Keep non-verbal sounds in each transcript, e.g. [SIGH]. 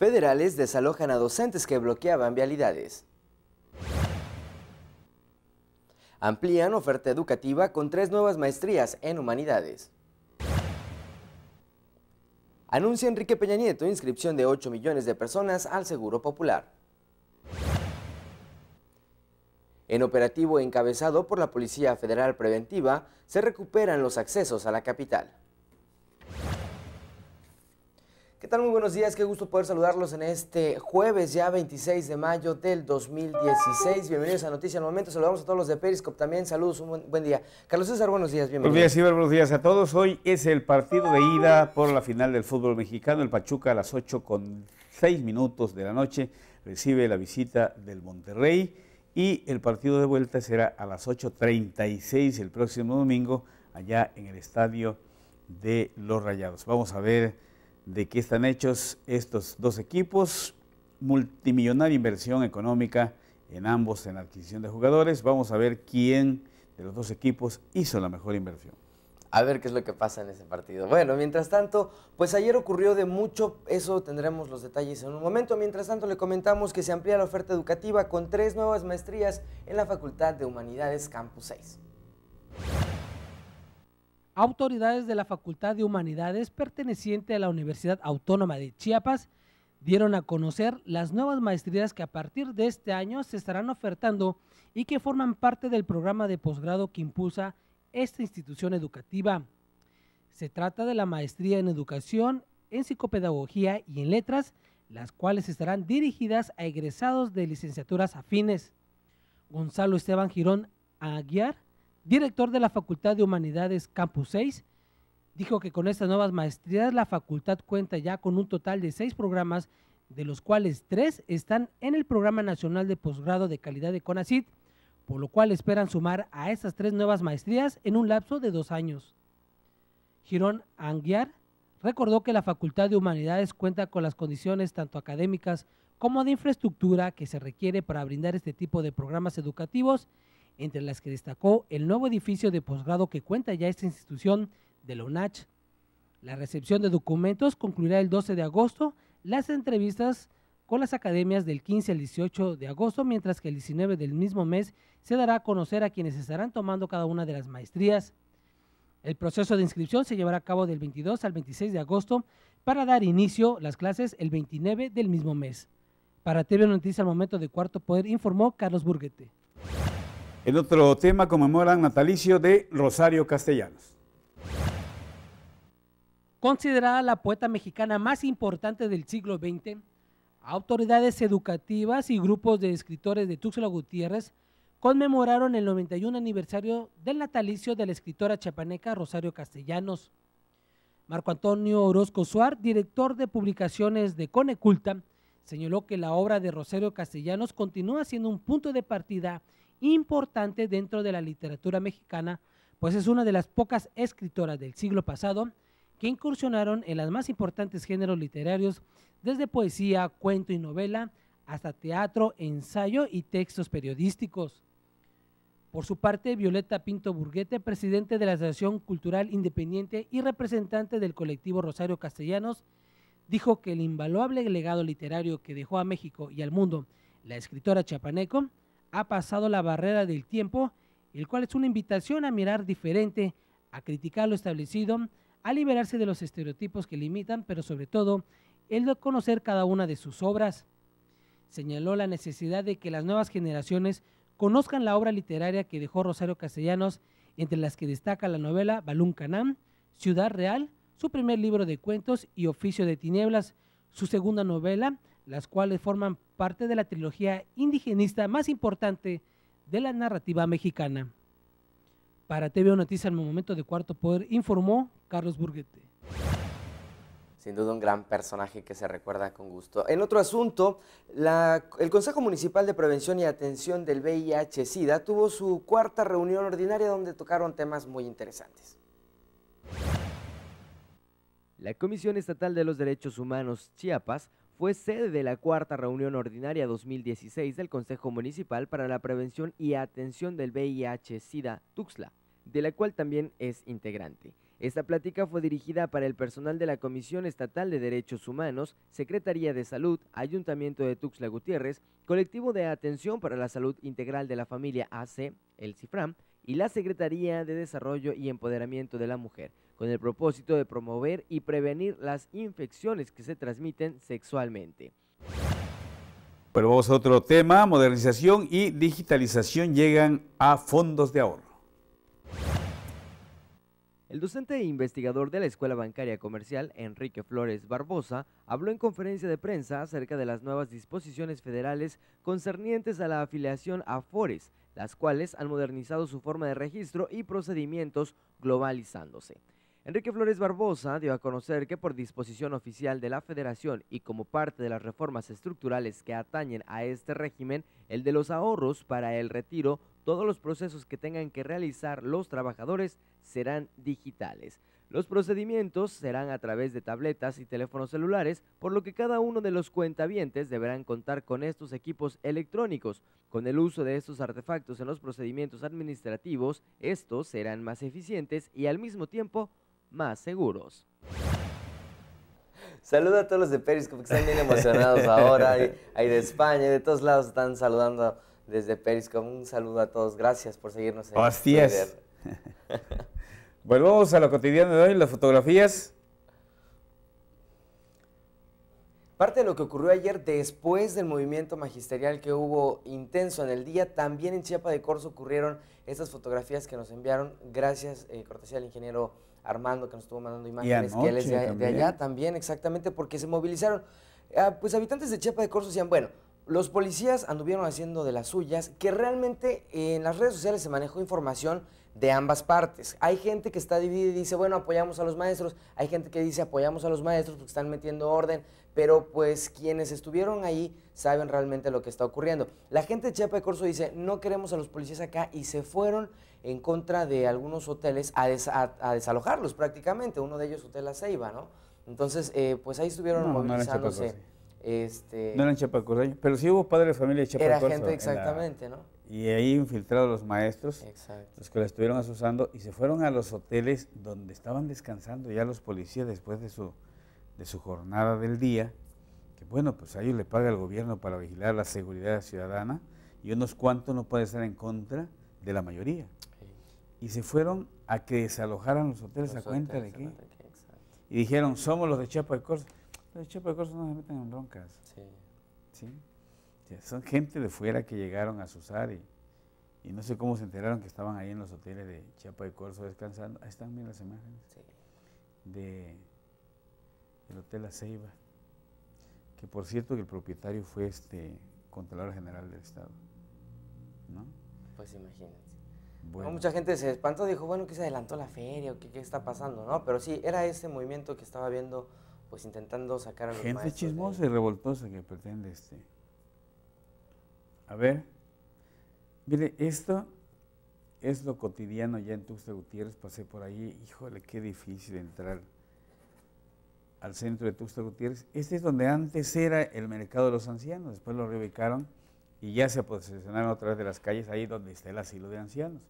Federales desalojan a docentes que bloqueaban vialidades. Amplían oferta educativa con tres nuevas maestrías en humanidades. Anuncia Enrique Peña Nieto inscripción de 8 millones de personas al Seguro Popular. En operativo encabezado por la Policía Federal Preventiva, se recuperan los accesos a la capital. ¿Qué tal? Muy buenos días, qué gusto poder saludarlos en este jueves ya 26 de mayo del 2016. Bienvenidos a Noticias al Momento, saludamos a todos los de Periscope también, saludos, un buen, día. Carlos César, buenos días, bienvenido. Buenos días, Iber, buenos días a todos. Hoy es el partido de ida por la final del fútbol mexicano, el Pachuca a las 8 con 6 minutos de la noche recibe la visita del Monterrey y el partido de vuelta será a las 8.36 el próximo domingo allá en el estadio de Los Rayados. Vamos a ver de qué están hechos estos dos equipos. Multimillonaria inversión económica en ambos en la adquisición de jugadores. Vamos a ver quién de los dos equipos hizo la mejor inversión. A ver qué es lo que pasa en ese partido. Bueno, mientras tanto, pues ayer ocurrió de mucho, eso tendremos los detalles en un momento. Mientras tanto, le comentamos que se amplía la oferta educativa con tres nuevas maestrías en la Facultad de Humanidades Campus 6 autoridades de la Facultad de Humanidades perteneciente a la Universidad Autónoma de Chiapas dieron a conocer las nuevas maestrías que a partir de este año se estarán ofertando y que forman parte del programa de posgrado que impulsa esta institución educativa. Se trata de la maestría en educación, en psicopedagogía y en letras, las cuales estarán dirigidas a egresados de licenciaturas afines. Gonzalo Esteban Girón Aguiar, director de la Facultad de Humanidades Campus 6, dijo que con estas nuevas maestrías la facultad cuenta ya con un total de seis programas, de los cuales tres están en el Programa Nacional de Posgrado de Calidad de CONACIT, por lo cual esperan sumar a estas tres nuevas maestrías en un lapso de dos años. Girón Anguiar recordó que la Facultad de Humanidades cuenta con las condiciones tanto académicas como de infraestructura que se requiere para brindar este tipo de programas educativos entre las que destacó el nuevo edificio de posgrado que cuenta ya esta institución de la UNACH. La recepción de documentos concluirá el 12 de agosto, las entrevistas con las academias del 15 al 18 de agosto, mientras que el 19 del mismo mes se dará a conocer a quienes estarán tomando cada una de las maestrías. El proceso de inscripción se llevará a cabo del 22 al 26 de agosto para dar inicio las clases el 29 del mismo mes. Para TV Noticias al momento de Cuarto Poder informó Carlos Burguete. El otro tema conmemoran natalicio de Rosario Castellanos. Considerada la poeta mexicana más importante del siglo XX, autoridades educativas y grupos de escritores de Tuxtla Gutiérrez conmemoraron el 91 aniversario del natalicio de la escritora chapaneca Rosario Castellanos. Marco Antonio Orozco Suar, director de publicaciones de Coneculta, señaló que la obra de Rosario Castellanos continúa siendo un punto de partida importante dentro de la literatura mexicana, pues es una de las pocas escritoras del siglo pasado que incursionaron en los más importantes géneros literarios, desde poesía, cuento y novela, hasta teatro, ensayo y textos periodísticos. Por su parte, Violeta Pinto Burguete, presidente de la Asociación Cultural Independiente y representante del colectivo Rosario Castellanos, dijo que el invaluable legado literario que dejó a México y al mundo la escritora chapaneco ha pasado la barrera del tiempo, el cual es una invitación a mirar diferente, a criticar lo establecido, a liberarse de los estereotipos que limitan, pero sobre todo el de conocer cada una de sus obras. Señaló la necesidad de que las nuevas generaciones conozcan la obra literaria que dejó Rosario Castellanos, entre las que destaca la novela Balún Canán, Ciudad Real, su primer libro de cuentos y Oficio de Tinieblas, su segunda novela, las cuales forman parte de la trilogía indigenista más importante de la narrativa mexicana. Para TV Noticias, en momento de Cuarto Poder, informó Carlos Burguete. Sin duda un gran personaje que se recuerda con gusto. En otro asunto, el Consejo Municipal de Prevención y Atención del VIH-Sida tuvo su cuarta reunión ordinaria donde tocaron temas muy interesantes. La Comisión Estatal de los Derechos Humanos Chiapas fue sede de la cuarta reunión ordinaria 2016 del Consejo Municipal para la Prevención y Atención del VIH-Sida Tuxla, de la cual también es integrante. Esta plática fue dirigida para el personal de la Comisión Estatal de Derechos Humanos, Secretaría de Salud, Ayuntamiento de Tuxtla Gutiérrez, Colectivo de Atención para la Salud Integral de la Familia AC, el CIFRAM, y la Secretaría de Desarrollo y Empoderamiento de la Mujer, con el propósito de promover y prevenir las infecciones que se transmiten sexualmente. Pero vamos a otro tema, modernización y digitalización llegan a fondos de ahorro. El docente e investigador de la Escuela Bancaria Comercial, Enrique Flores Barbosa, habló en conferencia de prensa acerca de las nuevas disposiciones federales concernientes a la afiliación a Fores, las cuales han modernizado su forma de registro y procedimientos globalizándose. Enrique Flores Barbosa dio a conocer que por disposición oficial de la Federación y como parte de las reformas estructurales que atañen a este régimen, el de los ahorros para el retiro todos los procesos que tengan que realizar los trabajadores serán digitales. Los procedimientos serán a través de tabletas y teléfonos celulares, por lo que cada uno de los cuentavientes deberán contar con estos equipos electrónicos. Con el uso de estos artefactos en los procedimientos administrativos, estos serán más eficientes y al mismo tiempo más seguros. Saludos a todos los de Periscope que están bien emocionados ahora, [LAUGHS] hay, de España, de todos lados están saludando desde Periscope. Un saludo a todos. Gracias por seguirnos. En Así es. [LAUGHS] Volvamos a lo cotidiano de hoy, las fotografías. Parte de lo que ocurrió ayer después del movimiento magisterial que hubo intenso en el día, también en Chiapa de Corso ocurrieron estas fotografías que nos enviaron, gracias, eh, cortesía del ingeniero Armando que nos estuvo mandando imágenes, que él es de, allá también, exactamente, porque se movilizaron. Ah, pues habitantes de Chiapa de Corso decían, bueno, los policías anduvieron haciendo de las suyas, que realmente en las redes sociales se manejó información de ambas partes. Hay gente que está dividida y dice, bueno, apoyamos a los maestros, hay gente que dice, apoyamos a los maestros porque están metiendo orden, pero pues quienes estuvieron ahí saben realmente lo que está ocurriendo. La gente de Chiapa de Corso dice, no queremos a los policías acá y se fueron en contra de algunos hoteles a, desalojarlos prácticamente, uno de ellos Hotel La Ceiba, ¿no? Entonces, eh, pues ahí estuvieron movilizándose. Este, no eran chapacureños, pero sí hubo padres de familia Correa. Era gente, exactamente, ¿no? Y ahí infiltrados los maestros, los que la estuvieron asusando y se fueron a los hoteles donde estaban descansando ya los policías después de su, de su jornada del día, que bueno, pues a ellos le paga el gobierno para vigilar la seguridad ciudadana y unos cuantos no pueden estar en contra de la mayoría. Y se fueron a que desalojaran los hoteles a cuenta de qué. Y dijeron, somos los de Chiapas de los de Corzo no se meten en broncas. Sí. ¿Sí? Son gente de fuera que llegaron a Susari. y, no sé cómo se enteraron que estaban ahí en los hoteles de Chiapa de Corzo descansando. Ahí están bien las imágenes. Sí. De el Hotel La Ceiba. Que por cierto que el propietario fue este Contralor General del Estado. ¿No? Pues imagínense. Bueno. mucha gente se espantó, dijo, bueno, que se adelantó la feria o qué, está pasando, ¿no? Pero sí, era ese movimiento que estaba viendo pues intentando sacar a los Gente chismosa y revoltosa que pretende este. A ver, mire, esto es lo cotidiano ya en Tuxtla Gutiérrez, pasé por ahí, híjole, qué difícil entrar al centro de Tuxtla Gutiérrez. Este es donde antes era el mercado de los ancianos, después lo reubicaron y ya se posicionaron otra través de las calles ahí donde está el asilo de ancianos.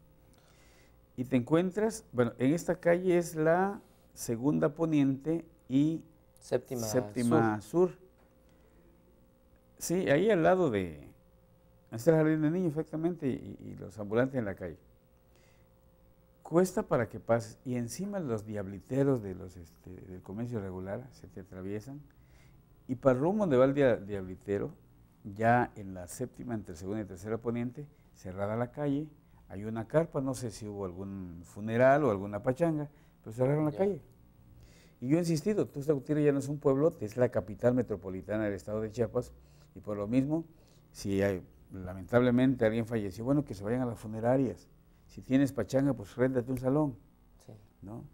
Y te encuentras, bueno, en esta calle es la segunda poniente y Séptima, Sur. Sí, ahí al lado de... Es el jardín de niños, exactamente, y, los ambulantes en la calle. Cuesta para que pases, y encima los diabliteros de los, este, del comercio regular se te atraviesan, y para rumbo donde va el diablitero, ya en la séptima, entre segunda y tercera poniente, cerrada la calle, hay una carpa, no sé si hubo algún funeral o alguna pachanga, pero cerraron la calle. Y yo he insistido, Tuxtla Gutiérrez ya no es un pueblo, es la capital metropolitana del estado de Chiapas, y por lo mismo, si hay, lamentablemente alguien falleció, bueno, que se vayan a las funerarias. Si tienes pachanga, pues réntate un salón, ¿no?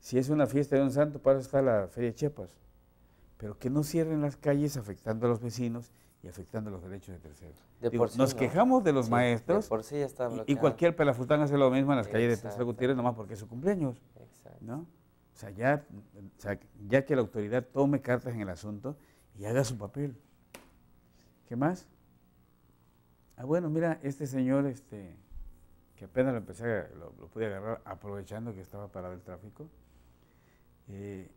Si es una fiesta de un santo, para estar la Feria de Chiapas. Pero que no cierren las calles afectando a los vecinos y afectando los derechos de terceros. nos quejamos de los maestros y, cualquier pelafután hace lo mismo en las calles de Tuxtla Gutiérrez nomás porque es su cumpleaños. Exacto. ¿no? O sea, ya, ya que la autoridad tome cartas en el asunto y haga su papel. ¿Qué más? Ah, bueno, mira, este señor, este, que apenas lo empecé, lo, pude agarrar aprovechando que estaba parado el tráfico. Eh,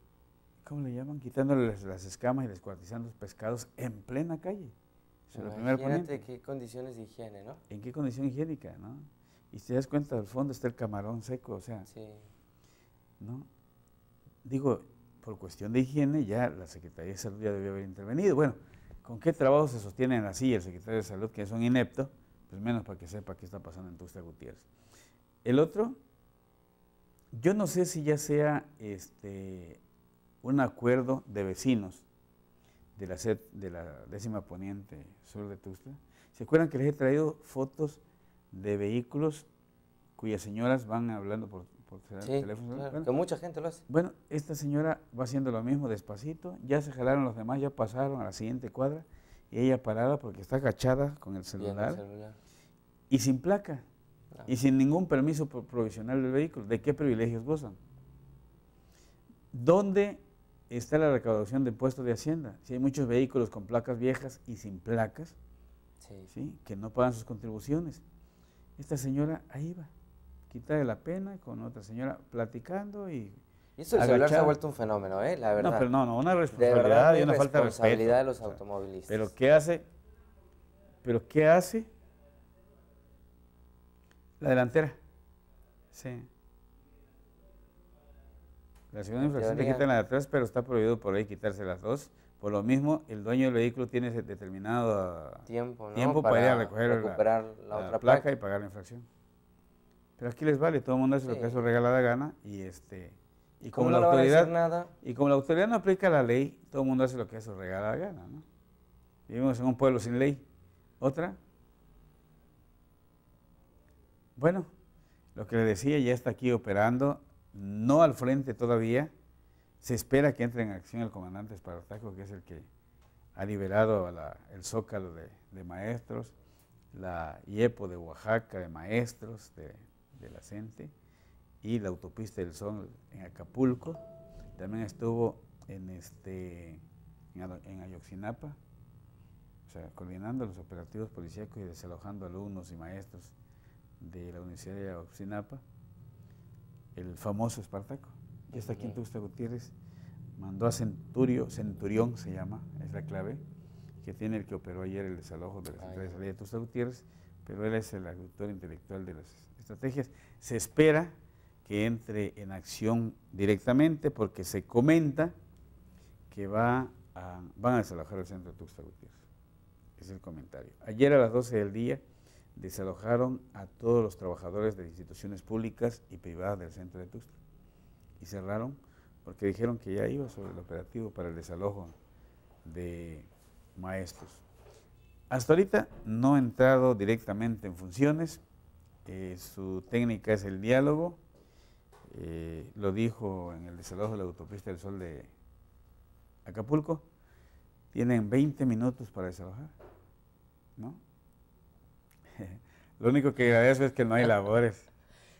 ¿Cómo le llaman? Quitándole las, escamas y descuartizando los pescados en plena calle. Imagínate qué condiciones de higiene, ¿no? En qué condición higiénica, ¿no? Y si te das cuenta, al fondo está el camarón seco, o sea, sí. ¿no? digo, por cuestión de higiene, ya la Secretaría de Salud ya debió haber intervenido. Bueno, ¿con qué trabajo se sostiene en la silla el secretario de Salud, que es un inepto? Pues menos para que sepa qué está pasando en Tusta Gutiérrez. El otro, yo no sé si ya sea este, un acuerdo de vecinos de la, de la décima poniente sur de Tuxtla. ¿Se acuerdan que les he traído fotos de vehículos cuyas señoras van hablando por por el teléfono. que mucha gente lo hace. Bueno, esta señora va haciendo lo mismo despacito, ya se jalaron los demás, ya pasaron a la siguiente cuadra, y ella parada porque está agachada con el celular. Y, sin placa, ah. y sin ningún permiso provisional del vehículo. ¿De qué privilegios gozan? ¿Dónde está la recaudación de impuestos de Hacienda? Si hay muchos vehículos con placas viejas y sin placas, que no pagan sus contribuciones. Esta señora ahí va Quita de la pena con otra señora platicando y eso se ha vuelto un fenómeno, ¿eh? La verdad. No, pero no, no, una responsabilidad y una falta de responsabilidad de los automovilistas. Pero ¿qué hace? ¿Pero qué hace? La delantera. Sí. La segunda infracción te quitan la de atrás, pero está prohibido por ahí quitarse las dos. Por lo mismo, el dueño del vehículo tiene ese determinado tiempo, para, ir a recoger la, otra placa y pagar la infracción. Pero aquí les vale, todo el mundo hace lo que a su regala gana y este y como la autoridad y como la autoridad no aplica la ley, todo el mundo hace lo que a regala la gana, ¿no? Vivimos en un pueblo sin ley. Otra. Bueno, lo que le decía ya está aquí operando, no al frente todavía. Se espera que entre en acción el comandante Espartaco, que es el que ha liberado el zócalo de, de maestros, la IEPO de Oaxaca de maestros, de de la CENTE y la autopista del Sol en Acapulco. También estuvo en, este, en Ayoxinapa, o sea, coordinando los operativos policíacos y desalojando alumnos y maestros de la Universidad de Ayoxinapa, el famoso Espartaco. Y está aquí en Tuxtla Gutiérrez. Mandó a Centurio, Centurión se llama, es la clave, que tiene el que operó ayer el desalojo de la Central ah, de Salida de Gutiérrez, pero él es el autor intelectual de las estrategias, se espera que entre en acción directamente porque se comenta que va van a desalojar el centro de Tuxtla Gutiérrez. Es el comentario. Ayer a las 12 del día desalojaron a todos los trabajadores de instituciones públicas y privadas del centro de Tuxtla y cerraron porque dijeron que ya iba sobre el operativo para el desalojo de maestros. Hasta ahorita no ha entrado directamente en funciones, eh, su técnica es el diálogo. Eh, lo dijo en el desalojo de la autopista del Sol de Acapulco. Tienen 20 minutos para desalojar, ¿no? [LAUGHS] lo único que agradezco es que no hay [LAUGHS] labores.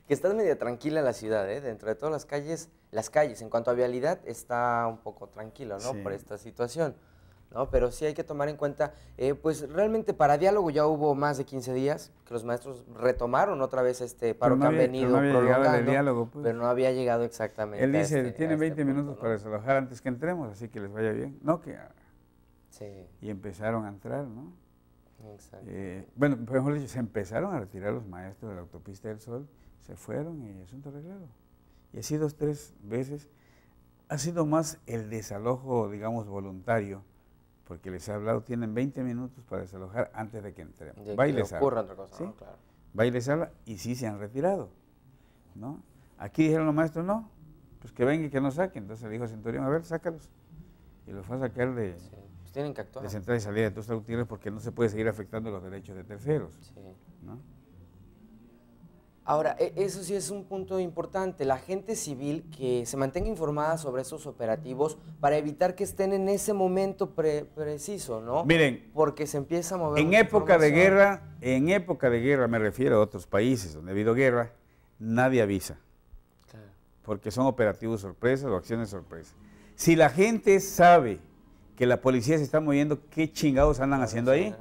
que está media tranquila la ciudad, ¿eh? Dentro de todas las calles, las calles en cuanto a vialidad está un poco tranquilo, ¿no? Por esta situación. ¿no? Pero sí hay que tomar en cuenta, eh, pues realmente para diálogo ya hubo más de 15 días que los maestros retomaron otra vez este paro que han venido pues. pero no había llegado exactamente. Él dice, este, tienen este 20 minutos para desalojar antes que entremos, así que les vaya bien. No, que... Sí. Y empezaron a entrar, ¿no? Exacto. Eh, bueno, mejor dicho, se empezaron a retirar los maestros de la autopista del Sol, se fueron y asunto arreglado. Y así dos, tres veces ha sido más el desalojo, digamos, voluntario porque les he hablado, tienen 20 minutos para desalojar antes de que entremos. De que ocurra otra cosa, ¿sí? claro. Va y habla y sí se han retirado, ¿no? Aquí dijeron los maestros, no, pues que vengan y que no saquen. Entonces le dijo a Centurión, a ver, sácalos. Y los fue a sacar de... Sí. Pues tienen que actuar. De y salida de Tusta Gutiérrez porque no se puede seguir afectando los derechos de terceros, sí. ¿no? Ahora, e, eso sí es un punto importante, la gente civil que se mantenga informada sobre esos operativos para evitar que estén en ese momento preciso, ¿no? Miren, porque se empieza a mover. En época de guerra, en época de guerra me refiero a otros países donde ha habido guerra, nadie avisa. Claro. Porque son operativos sorpresas o acciones sorpresas. Si la gente sabe que la policía se está moviendo, ¿qué chingados andan haciendo ahí?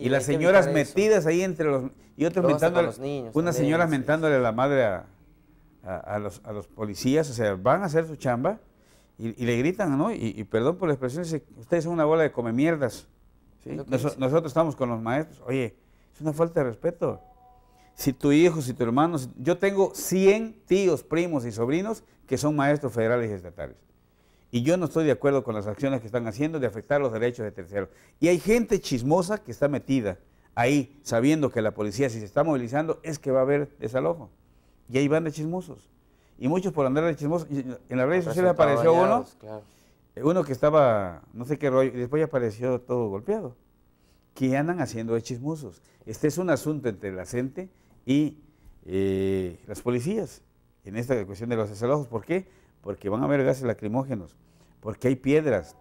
y las señoras metidas ahí entre los... Y otros mentándole... niños, unas señoras mentándole a la madre a, los, policías, o sea, van a hacer su chamba y, le gritan, ¿no? Y, perdón por la expresión, ustedes son una bola de come mierdas. nosotros estamos con los maestros. Oye, es una falta de respeto. Si tu hijo, si tu hermano... yo tengo 100 tíos, primos y sobrinos que son maestros federales y estatales. Y yo no estoy de acuerdo con las acciones que están haciendo de afectar los derechos de terceros. Y hay gente chismosa que está metida ahí, sabiendo que la policía, si se está movilizando, es que va a haber desalojo. Y ahí van de chismosos. Y muchos por andar de chismosos. En las redes sociales apareció uno, eh, uno que estaba, no sé qué rollo, y después apareció todo golpeado. ¿Qué andan haciendo de chismosos? Este es un asunto entre la gente y eh, las policías en esta cuestión de los desalojos. ¿Por qué? porque van a haber gases lacrimógenos, porque hay piedras,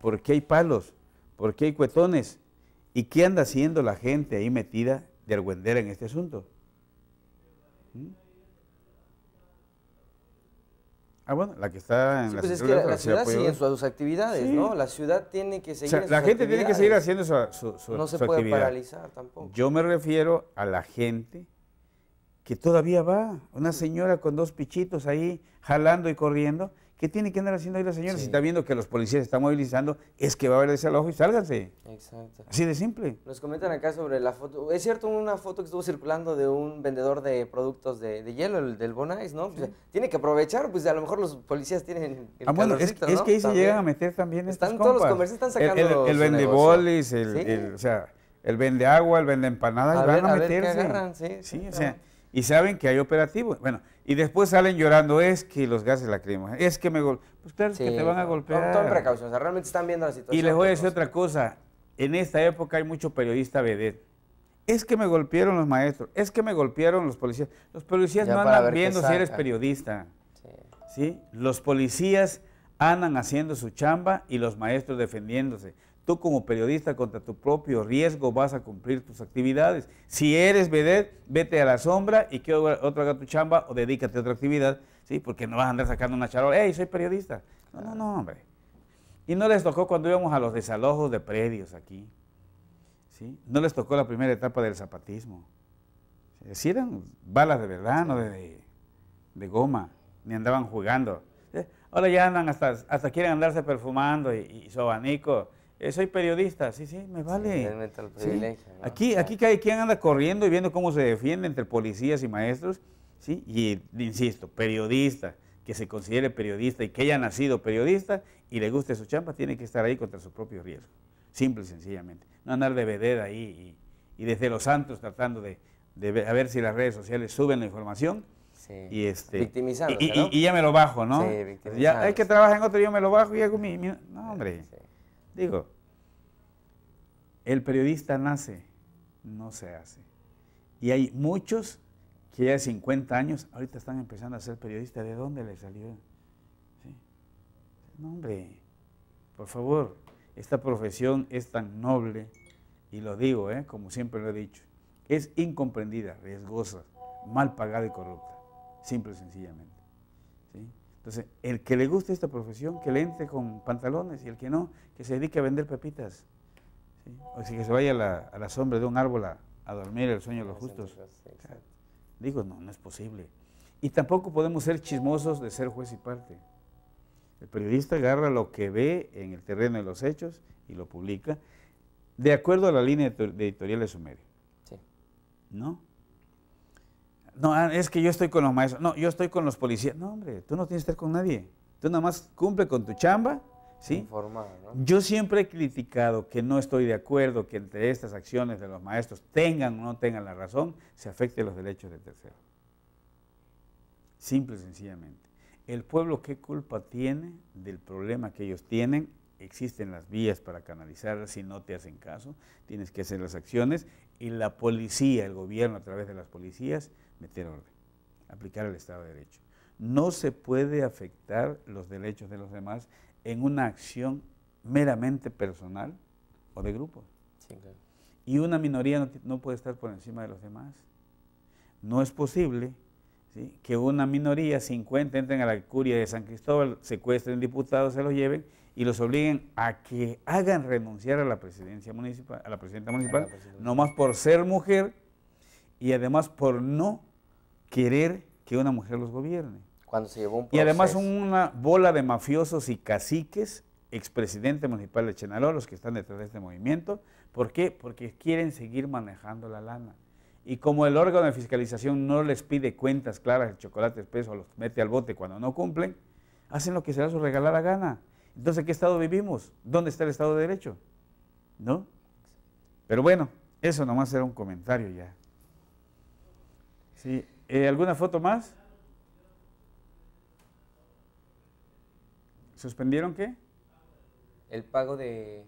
porque hay palos, porque hay cuetones. ¿Y qué anda haciendo la gente ahí metida de argüendera en este asunto? ¿Mm? Ah, bueno, la que está en sí, la, pues es la, ciudad, sigue sus actividades, ¿no? La ciudad tiene que seguir. O sea, la gente tiene que seguir haciendo su, su, No se puede paralizar tampoco. Yo me refiero a la gente que todavía va, una señora con dos pichitos ahí jalando y corriendo, ¿qué tiene que andar haciendo ahí la señora? Si está viendo que los policías están movilizando, es que va a haber ojo y sálganse. Exacto. Así de simple. Nos comentan acá sobre la foto, es cierto una foto que estuvo circulando de un vendedor de productos de, hielo, el del Bonais, ¿no? Pues, tiene que aprovechar, pues a lo mejor los policías tienen el ah, bueno, es, es, que ahí se llegan a meter también Están todos los comerciantes están sacando El, el, el vendebolis, el, el, o sea, el vende agua, el vende empanada, van a, meterse. Ver agarran, sí, sí o sea, y saben que hay operativos. Bueno, y después salen llorando, es que los gases lacrimógenos, es que me golpean. Pues claro, que te van a golpear. precaución, realmente están viendo la situación. Y les voy a decir otra cosa, en esta época hay mucho periodista vedette. Es que me golpearon los maestros, es que me golpearon los policías. Los policías no andan viendo si eres periodista. sí. Los policías andan haciendo su chamba y los maestros defendiéndose tú como periodista contra tu propio riesgo vas a cumplir tus actividades. Si eres vedette, vete a la sombra y que otro haga tu chamba o dedícate a otra actividad, ¿sí? Porque no vas a andar sacando una charola, ¡Ey, soy periodista. No, no, no, hombre. Y no les tocó cuando íbamos a los desalojos de predios aquí, ¿sí? No les tocó la primera etapa del zapatismo. Si eran balas de verdad, no de, goma, ni andaban jugando. Ahora ya andan hasta, hasta quieren andarse perfumando y, y su abanico soy periodista, sí, sí, me vale. Aquí, aquí hay quien anda corriendo y viendo cómo se defiende entre policías y maestros, ¿sí? Y insisto, periodista, que se considere periodista y que haya nacido periodista y le guste su chamba, tiene que estar ahí contra su propio riesgo. Simple y sencillamente. No andar de vedera ahí y, desde los santos tratando de, ver, a ver si las redes sociales suben la información. Sí. Y este, victimizando. Y, ya me lo bajo, ¿no? ya, hay que trabaja en otro, yo me lo bajo y hago mi. mi... no, hombre. Digo, el periodista nace, no se hace. Y hay muchos que ya 50 años, ahorita están empezando a ser periodistas, ¿de dónde le salió? ¿Sí? No, hombre, por favor, esta profesión es tan noble, y lo digo, ¿eh? como siempre lo he dicho, es incomprendida, riesgosa, mal pagada y corrupta, simple y sencillamente. Entonces, el que le guste esta profesión, que le entre con pantalones y el que no, que se dedique a vender pepitas. O sea, que se vaya a la, sombra de un árbol a, dormir el sueño de los justos. Digo, no, no es posible. Y tampoco podemos ser chismosos de ser juez y parte. El periodista agarra lo que ve en el terreno de los hechos y lo publica de acuerdo a la línea de editorial de su medio. Sí. ¿No? No, ah, es que yo estoy con los maestros. No, yo estoy con los policías. No, hombre, tú no tienes que estar con nadie. Tú nada más cumple con tu chamba. ¿sí? Yo siempre he criticado que no estoy de acuerdo que entre estas acciones de los maestros, tengan o no tengan la razón, se afecten los derechos del tercero. Simple y sencillamente. El pueblo, ¿qué culpa tiene del problema que ellos tienen existen las vías para canalizarlas, si no te hacen caso, tienes que hacer las acciones y la policía, el gobierno a través de las policías, meter orden, aplicar el Estado de Derecho. No se puede afectar los derechos de los demás en una acción meramente personal o de grupo. Y una minoría no, puede estar por encima de los demás. No es posible que una minoría, 50, entren a la curia de San Cristóbal, secuestren diputados, se los lleven y los obliguen a que hagan renunciar a la presidencia municipal, a la presidenta municipal, nomás por ser mujer y además por no querer que una mujer los gobierne. Cuando se Y además una bola de mafiosos y caciques, expresidente municipal de Chenaló, los que están detrás de este movimiento. ¿Por qué? Porque quieren seguir manejando la lana. Y como el órgano de fiscalización no les pide cuentas claras el chocolate espeso, los mete al bote cuando no cumplen, hacen lo que se su su la gana. Entonces, ¿qué estado vivimos? ¿Dónde está el Estado de Derecho? ¿No? Pero bueno, eso nomás era un comentario ya. Sí. Eh, ¿Alguna foto más? ¿Suspendieron qué? El pago de,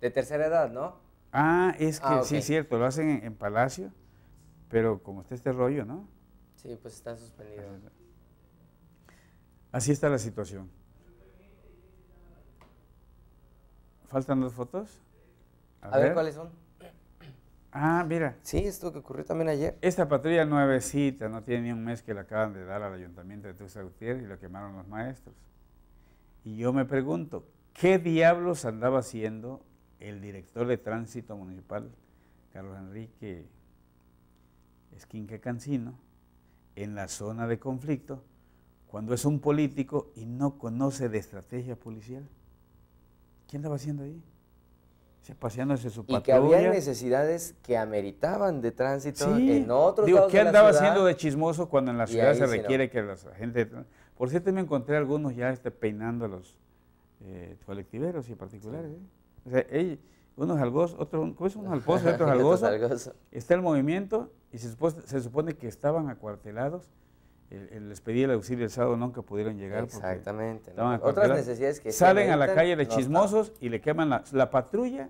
de tercera edad, ¿no? Ah, es que ah, sí, es cierto, lo hacen en, Palacio, pero como está este rollo, ¿no? Sí, pues está suspendido. Así está la situación. ¿Faltan dos fotos? A, ver cuáles son. Ah, mira. Sí, esto que ocurrió también ayer. Esta patrulla nuevecita no tiene ni un mes que la acaban de dar al ayuntamiento de Tuxa Gutiérrez y lo quemaron los maestros. Y yo me pregunto, ¿qué diablos andaba haciendo el director de tránsito municipal, Carlos Enrique Esquinque Cancino, en la zona de conflicto, cuando es un político y no conoce de estrategia policial? ¿Qué andaba haciendo ahí? paseándose su patrulla. Y que había necesidades que ameritaban de tránsito en otros Digo, ¿qué andaba haciendo de chismoso cuando en la ciudad se requiere que la gente... Por cierto, me encontré algunos ya este, peinando a los eh, colectiveros y particulares. ¿eh? O sea, unos algos, otros, Unos otros [LAUGHS] Está el movimiento y se supone que estaban acuartelados les pedí el auxilio el sábado, nunca pudieron llegar. Exactamente. Otras necesidades que Salen a la calle de chismosos y le queman la, patrulla.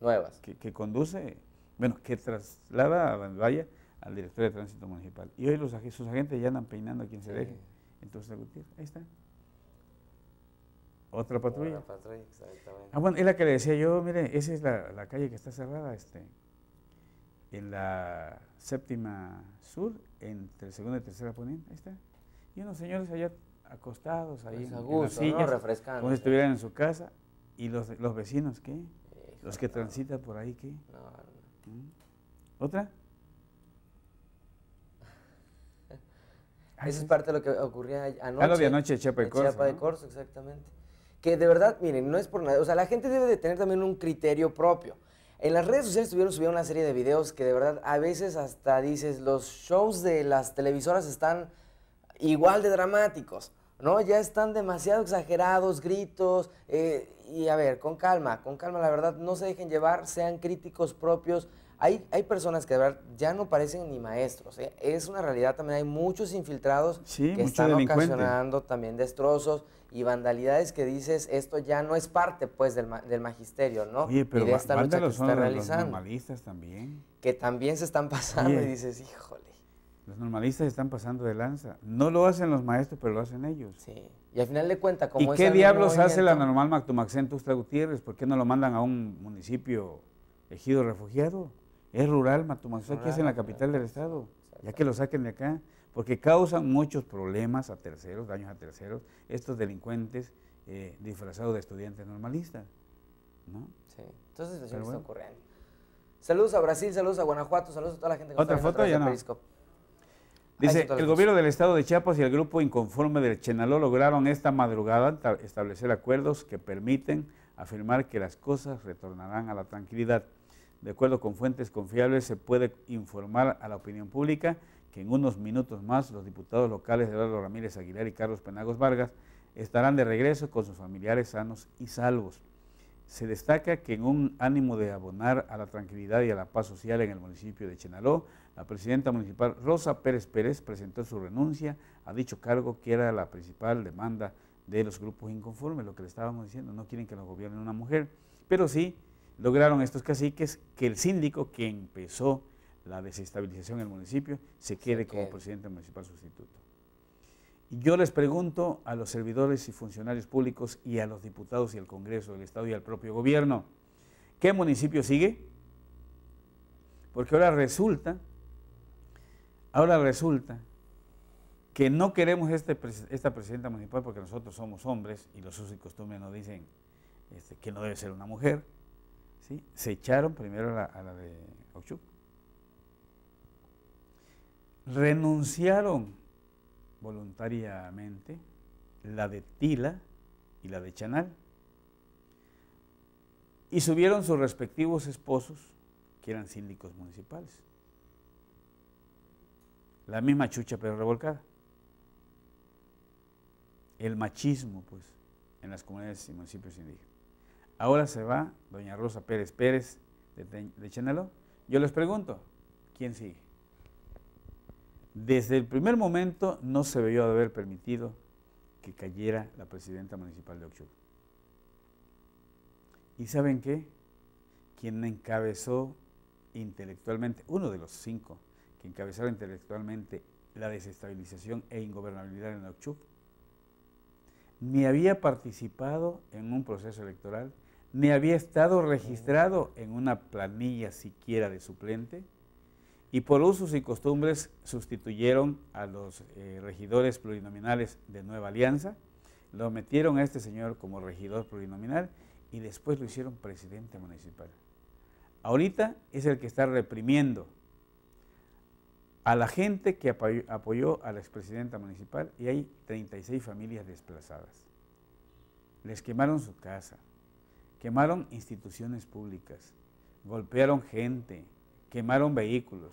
Nuevas. Que, conduce, bueno, que traslada a Vaya al director de tránsito municipal. Y hoy los, sus agentes ya andan peinando a quien se deje. Entonces, ahí está. Otra patrulla. exactamente. Ah, bueno, es la que le decía yo, mire, esa es la, la calle que está cerrada, este, en la séptima sur, entre el segundo y tercera poniente, ahí está. Y unos señores allá acostados, ahí pues en, las sillas, como si pues. estuvieran en su casa. ¿Y los, los vecinos qué? los que transitan por ahí qué? ¿Mm? ¿Otra? [LAUGHS] Eso es parte de lo que ocurría anoche. Algo de anoche, Chiapa de Corso. Chiapa de Corso, exactamente. Que de verdad, miren, no es por nada. O sea, la gente debe de tener también un criterio propio. En las redes sociales tuvieron subiendo una serie de videos que de verdad a veces hasta dices, los shows de las televisoras están igual de dramáticos, ¿no? Ya están demasiado exagerados, gritos, eh, y a ver, con calma, con calma, la verdad, no se dejen llevar, sean críticos propios, hay, hay personas que ya no parecen ni maestros. ¿eh? Es una realidad también. Hay muchos infiltrados que están ocasionando también destrozos y vandalidades que dices, esto ya no es parte pues del, magisterio, ¿no? pero y de esta está realizando. Los normalistas también. Que también se están pasando y dices, híjole. Los normalistas están pasando de lanza. No lo hacen los maestros, pero lo hacen ellos. Sí. Y al final de cuentas, como ¿Y qué diablos hace la normal Mactumaxén Tuxtla Gutiérrez? ¿Por qué no lo mandan a un municipio ejido refugiado? Es rural, aquí es en la capital del estado, ya que lo saquen de acá, porque causan muchos problemas a terceros, daños a terceros, estos delincuentes eh, disfrazados de estudiantes normalistas. ¿no? Sí, entonces eso está ocurriendo. Saludos a Brasil, saludos a Guanajuato, saludos a toda la gente que ¿Otra está foto? Ya no. Dice, el gobierno del estado de Chiapas y el grupo inconforme del Chenaló lograron esta madrugada establecer acuerdos que permiten afirmar que las cosas retornarán a la tranquilidad de acuerdo con fuentes confiables, se puede informar a la opinión pública que en unos minutos más los diputados locales Eduardo Ramírez Aguilar y Carlos Penagos Vargas estarán de regreso con sus familiares sanos y salvos. Se destaca que en un ánimo de abonar a la tranquilidad y a la paz social en el municipio de Chenaló, la presidenta municipal Rosa Pérez Pérez presentó su renuncia a dicho cargo que era la principal demanda de los grupos inconformes, lo que le estábamos diciendo, no quieren que nos gobierne una mujer, pero sí lograron estos caciques que el síndico que empezó la desestabilización en el municipio se quede como presidente municipal sustituto. Y yo les pregunto a los servidores y funcionarios públicos y a los diputados y al Congreso del Estado y al propio gobierno, ¿qué municipio sigue? Porque ahora resulta, ahora resulta que no queremos este esta presidenta municipal porque nosotros somos hombres y los usos y costumbres nos dicen este, que no debe ser una mujer se echaron primero a la, de Ochuc. Renunciaron voluntariamente la de Tila y la de Chanal. Y subieron sus respectivos esposos, que eran síndicos municipales. La misma chucha pero revolcada. El machismo, pues, en las comunidades y municipios indígenas. Ahora se va doña Rosa Pérez Pérez de, de Yo les pregunto, ¿quién sigue? Desde el primer momento no se debió haber permitido que cayera la presidenta municipal de Oxuc. ¿Y saben qué? Quien encabezó intelectualmente, uno de los cinco que encabezaron intelectualmente la desestabilización e ingobernabilidad en Oxuc, ni había participado en un proceso electoral ni había estado registrado en una planilla siquiera de suplente, y por usos y costumbres sustituyeron a los eh, regidores plurinominales de Nueva Alianza, lo metieron a este señor como regidor plurinominal y después lo hicieron presidente municipal. Ahorita es el que está reprimiendo a la gente que apoyó a la expresidenta municipal y hay 36 familias desplazadas. Les quemaron su casa, Quemaron instituciones públicas, golpearon gente, quemaron vehículos.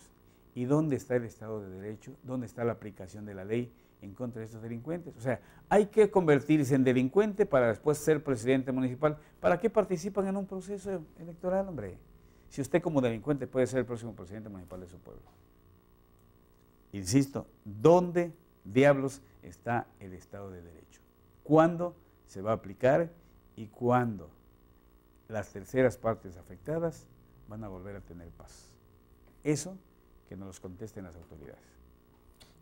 ¿Y dónde está el Estado de Derecho? ¿Dónde está la aplicación de la ley en contra de estos delincuentes? O sea, hay que convertirse en delincuente para después ser presidente municipal. ¿Para qué participan en un proceso electoral, hombre? Si usted como delincuente puede ser el próximo presidente municipal de su pueblo. Insisto, ¿dónde diablos está el Estado de Derecho? ¿Cuándo se va a aplicar y cuándo las terceras partes afectadas van a volver a tener paz. Eso que nos los contesten las autoridades.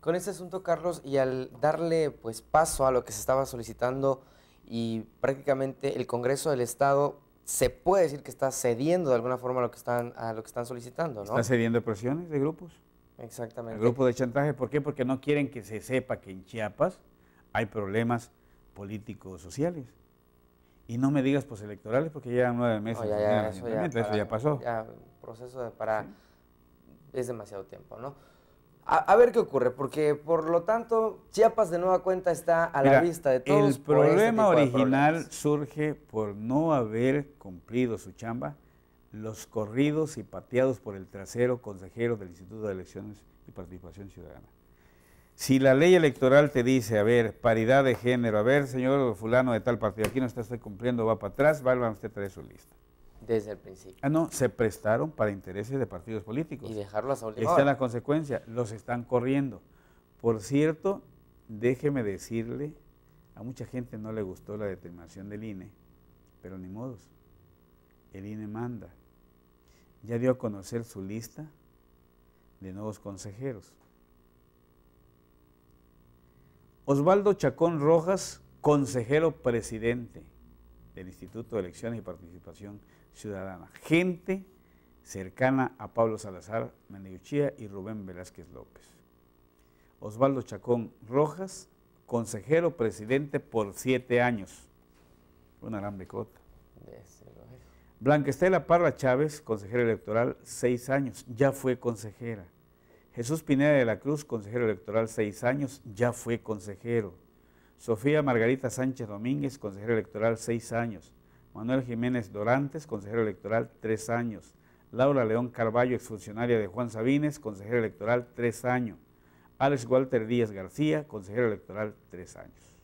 Con este asunto, Carlos, y al darle pues paso a lo que se estaba solicitando y prácticamente el Congreso del Estado se puede decir que está cediendo de alguna forma a lo que están, a lo que están solicitando, ¿no? Está cediendo presiones de grupos. Exactamente. El grupo de chantaje, ¿por qué? Porque no quieren que se sepa que en Chiapas hay problemas políticos sociales. Y no me digas pues porque ya nueve meses. ya, eso, ya pasó. Ya, proceso de para... Es demasiado tiempo, ¿no? A, ver qué ocurre, porque por lo tanto Chiapas de nueva cuenta está a la vista de todos. El problema este original surge por no haber cumplido su chamba los corridos y pateados por el trasero consejero del Instituto de Elecciones y Participación Ciudadana. Si la ley electoral te dice, a ver, paridad de género, a ver, señor fulano de tal partido, aquí no está usted cumpliendo, va para atrás, va usted trae su lista. Desde el principio. Ah, no, se prestaron para intereses de partidos políticos. Y dejarlos a Esta es la consecuencia, los están corriendo. Por cierto, déjeme decirle, a mucha gente no le gustó la determinación del INE, pero ni modos. El INE manda. Ya dio a conocer su lista de nuevos consejeros. Osvaldo Chacón Rojas, consejero presidente del Instituto de Elecciones y Participación Ciudadana. Gente cercana a Pablo Salazar Meneuchía y Rubén Velázquez López. Osvaldo Chacón Rojas, consejero presidente por siete años. Una gran becota. Blanca Estela Parra Chávez, consejera electoral, seis años, ya fue consejera. Jesús Pineda de la Cruz, consejero electoral seis años, ya fue consejero. Sofía Margarita Sánchez Domínguez, consejero electoral seis años. Manuel Jiménez Dorantes, consejero electoral tres años. Laura León Carballo, exfuncionaria de Juan Sabines, consejero electoral tres años. Alex Walter Díaz García, consejero electoral tres años.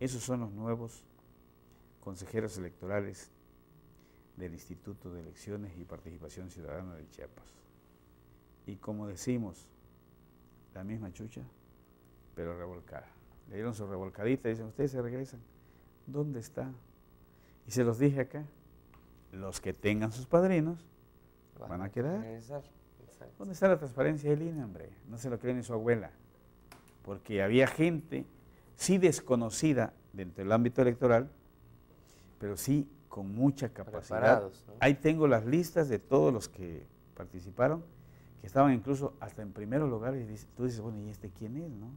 Esos son los nuevos consejeros electorales del Instituto de Elecciones y Participación Ciudadana de Chiapas y como decimos, la misma chucha, pero revolcada. Le dieron su revolcadita y dicen, ustedes se regresan. ¿Dónde está? Y se los dije acá, los que tengan sus padrinos van, a quedar. ¿Dónde está la transparencia del INE, hombre? No se lo creen ni su abuela. Porque había gente, sí desconocida dentro del ámbito electoral, pero sí con mucha capacidad. Ahí tengo las listas de todos los que participaron estaban incluso hasta en primeros lugares, y tú dices, bueno, ¿y este quién es? No,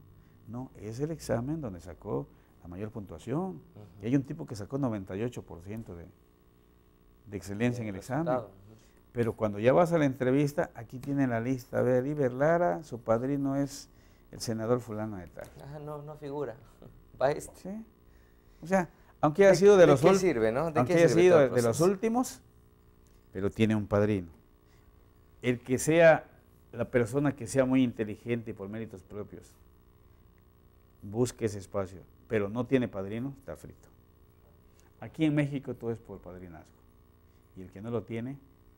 no es el examen donde sacó la mayor puntuación. Y hay un tipo que sacó 98% de, de excelencia en el examen. Pero cuando ya vas a la entrevista, aquí tiene la lista. A ver, Iber Lara, su padrino es el senador fulano de tal. no, no figura. [LAUGHS] Va este. O sea, aunque haya sido de, los últimos... sirve, aunque haya sido de los últimos, pero tiene un padrino. El que sea la persona que sea muy inteligente y por méritos propios busque ese espacio, pero no tiene padrino, está frito. Aquí en México todo es por padrinazgo. Y el que no lo tiene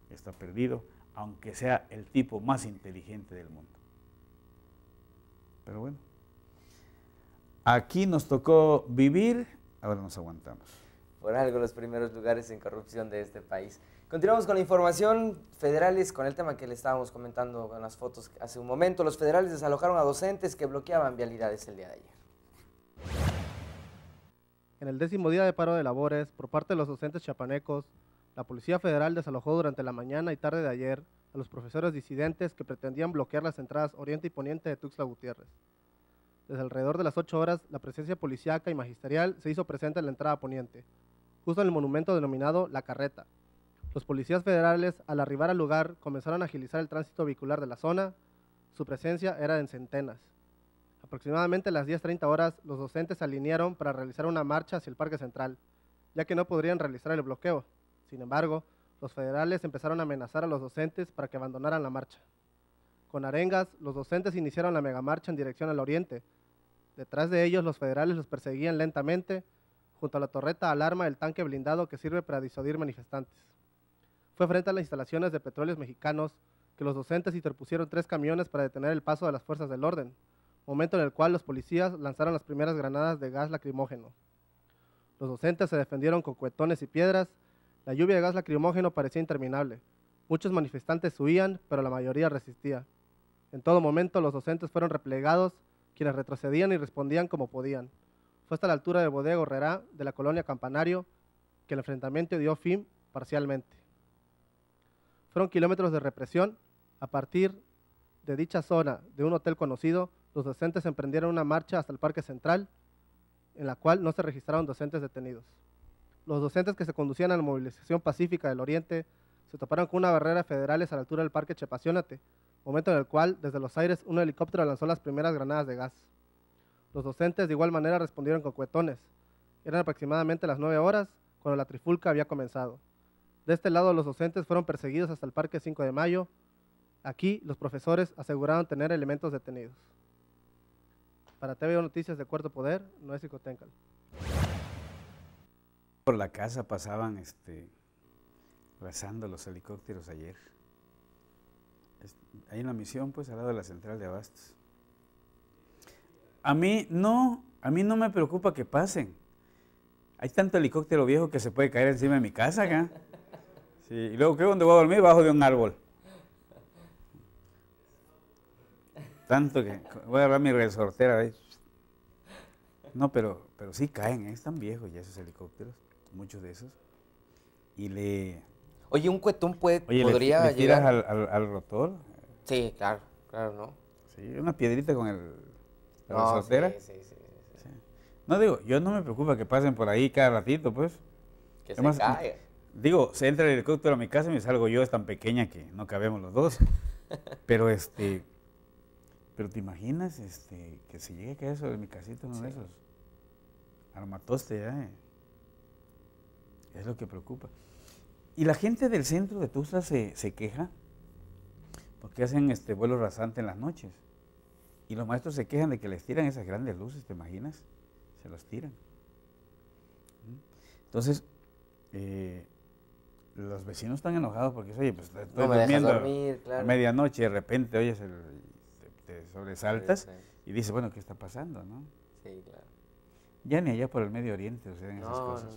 está perdido, aunque sea el tipo más inteligente del mundo. Pero bueno, aquí nos tocó vivir, ahora nos aguantamos. Por algo los primeros lugares en corrupción de este país. Continuamos con la información. Federales, con el tema que le estábamos comentando con las fotos hace un momento, los federales desalojaron a docentes que bloqueaban vialidades el día de ayer. En el décimo día de paro de labores por parte de los docentes chapanecos, la Policía Federal desalojó durante la mañana y tarde de ayer a los profesores disidentes que pretendían bloquear las entradas oriente y poniente de Tuxtla Gutiérrez. Desde alrededor de las 8 horas, la presencia policiaca y magisterial se hizo presente en la entrada poniente, justo en el monumento denominado La Carreta. Los policías federales, al arribar al lugar, comenzaron a agilizar el tránsito vehicular de la zona. Su presencia era en centenas. Aproximadamente a las 10.30 horas, los docentes se alinearon para realizar una marcha hacia el Parque Central, ya que no podrían realizar el bloqueo. Sin embargo, los federales empezaron a amenazar a los docentes para que abandonaran la marcha. Con arengas, los docentes iniciaron la megamarcha en dirección al oriente. Detrás de ellos, los federales los perseguían lentamente, junto a la torreta alarma el tanque blindado que sirve para disuadir manifestantes. Fue frente a las instalaciones de petróleos mexicanos que los docentes interpusieron tres camiones para detener el paso de las fuerzas del orden, momento en el cual los policías lanzaron las primeras granadas de gas lacrimógeno. Los docentes se defendieron con cuetones y piedras, la lluvia de gas lacrimógeno parecía interminable. Muchos manifestantes huían, pero la mayoría resistía. En todo momento los docentes fueron replegados, quienes retrocedían y respondían como podían. Fue hasta la altura de bodega Herrera de la colonia Campanario que el enfrentamiento dio fin parcialmente. Fueron kilómetros de represión. A partir de dicha zona de un hotel conocido, los docentes emprendieron una marcha hasta el Parque Central, en la cual no se registraron docentes detenidos. Los docentes que se conducían a la movilización pacífica del Oriente se toparon con una barrera federales a la altura del Parque Chepasiónate, momento en el cual, desde los aires, un helicóptero lanzó las primeras granadas de gas. Los docentes de igual manera respondieron con cuetones. Eran aproximadamente las 9 horas cuando la trifulca había comenzado. De este lado los docentes fueron perseguidos hasta el Parque 5 de Mayo. Aquí los profesores aseguraron tener elementos detenidos. Para TVO Noticias de Cuarto Poder, no es Por la casa pasaban este, rezando los helicópteros ayer. Hay una misión, pues al lado de la central de abastos. A mí no, a mí no me preocupa que pasen. Hay tanto helicóptero viejo que se puede caer encima de mi casa acá. y luego, ¿qué? donde voy a dormir? Bajo de un árbol. Tanto que voy a agarrar mi resortera ahí. No, pero, pero sí caen, ¿eh? están viejos ya esos helicópteros, muchos de esos. Y le... Oye, un cuetón puede, podría tiras llegar... al rotor? Sí, claro, claro, ¿no? Sí, una piedrita con el no, Sí, sí, sí, No digo, yo no me preocupa que pasen por ahí cada ratito, pues. Que se caiga. Digo, se entra el helicóptero a mi casa y me salgo yo, es tan pequeña que no cabemos los dos. [LAUGHS] pero este, pero te imaginas este, que se llegue a caer sobre mi casita uno de esos. Armatoste ya, ¿eh? Es lo que preocupa. Y la gente del centro de Tuxtla se, se queja porque hacen este vuelo rasante en las noches. Y los maestros se quejan de que les tiran esas grandes luces, ¿te imaginas? Se los tiran. ¿Mm? Entonces, eh, los vecinos están enojados porque, oye, pues estoy durmiendo a medianoche y de repente, oyes te, sobresaltas y dices, bueno, ¿qué está pasando, no? Sí, claro. Ya ni allá por el Medio Oriente o sea, esas cosas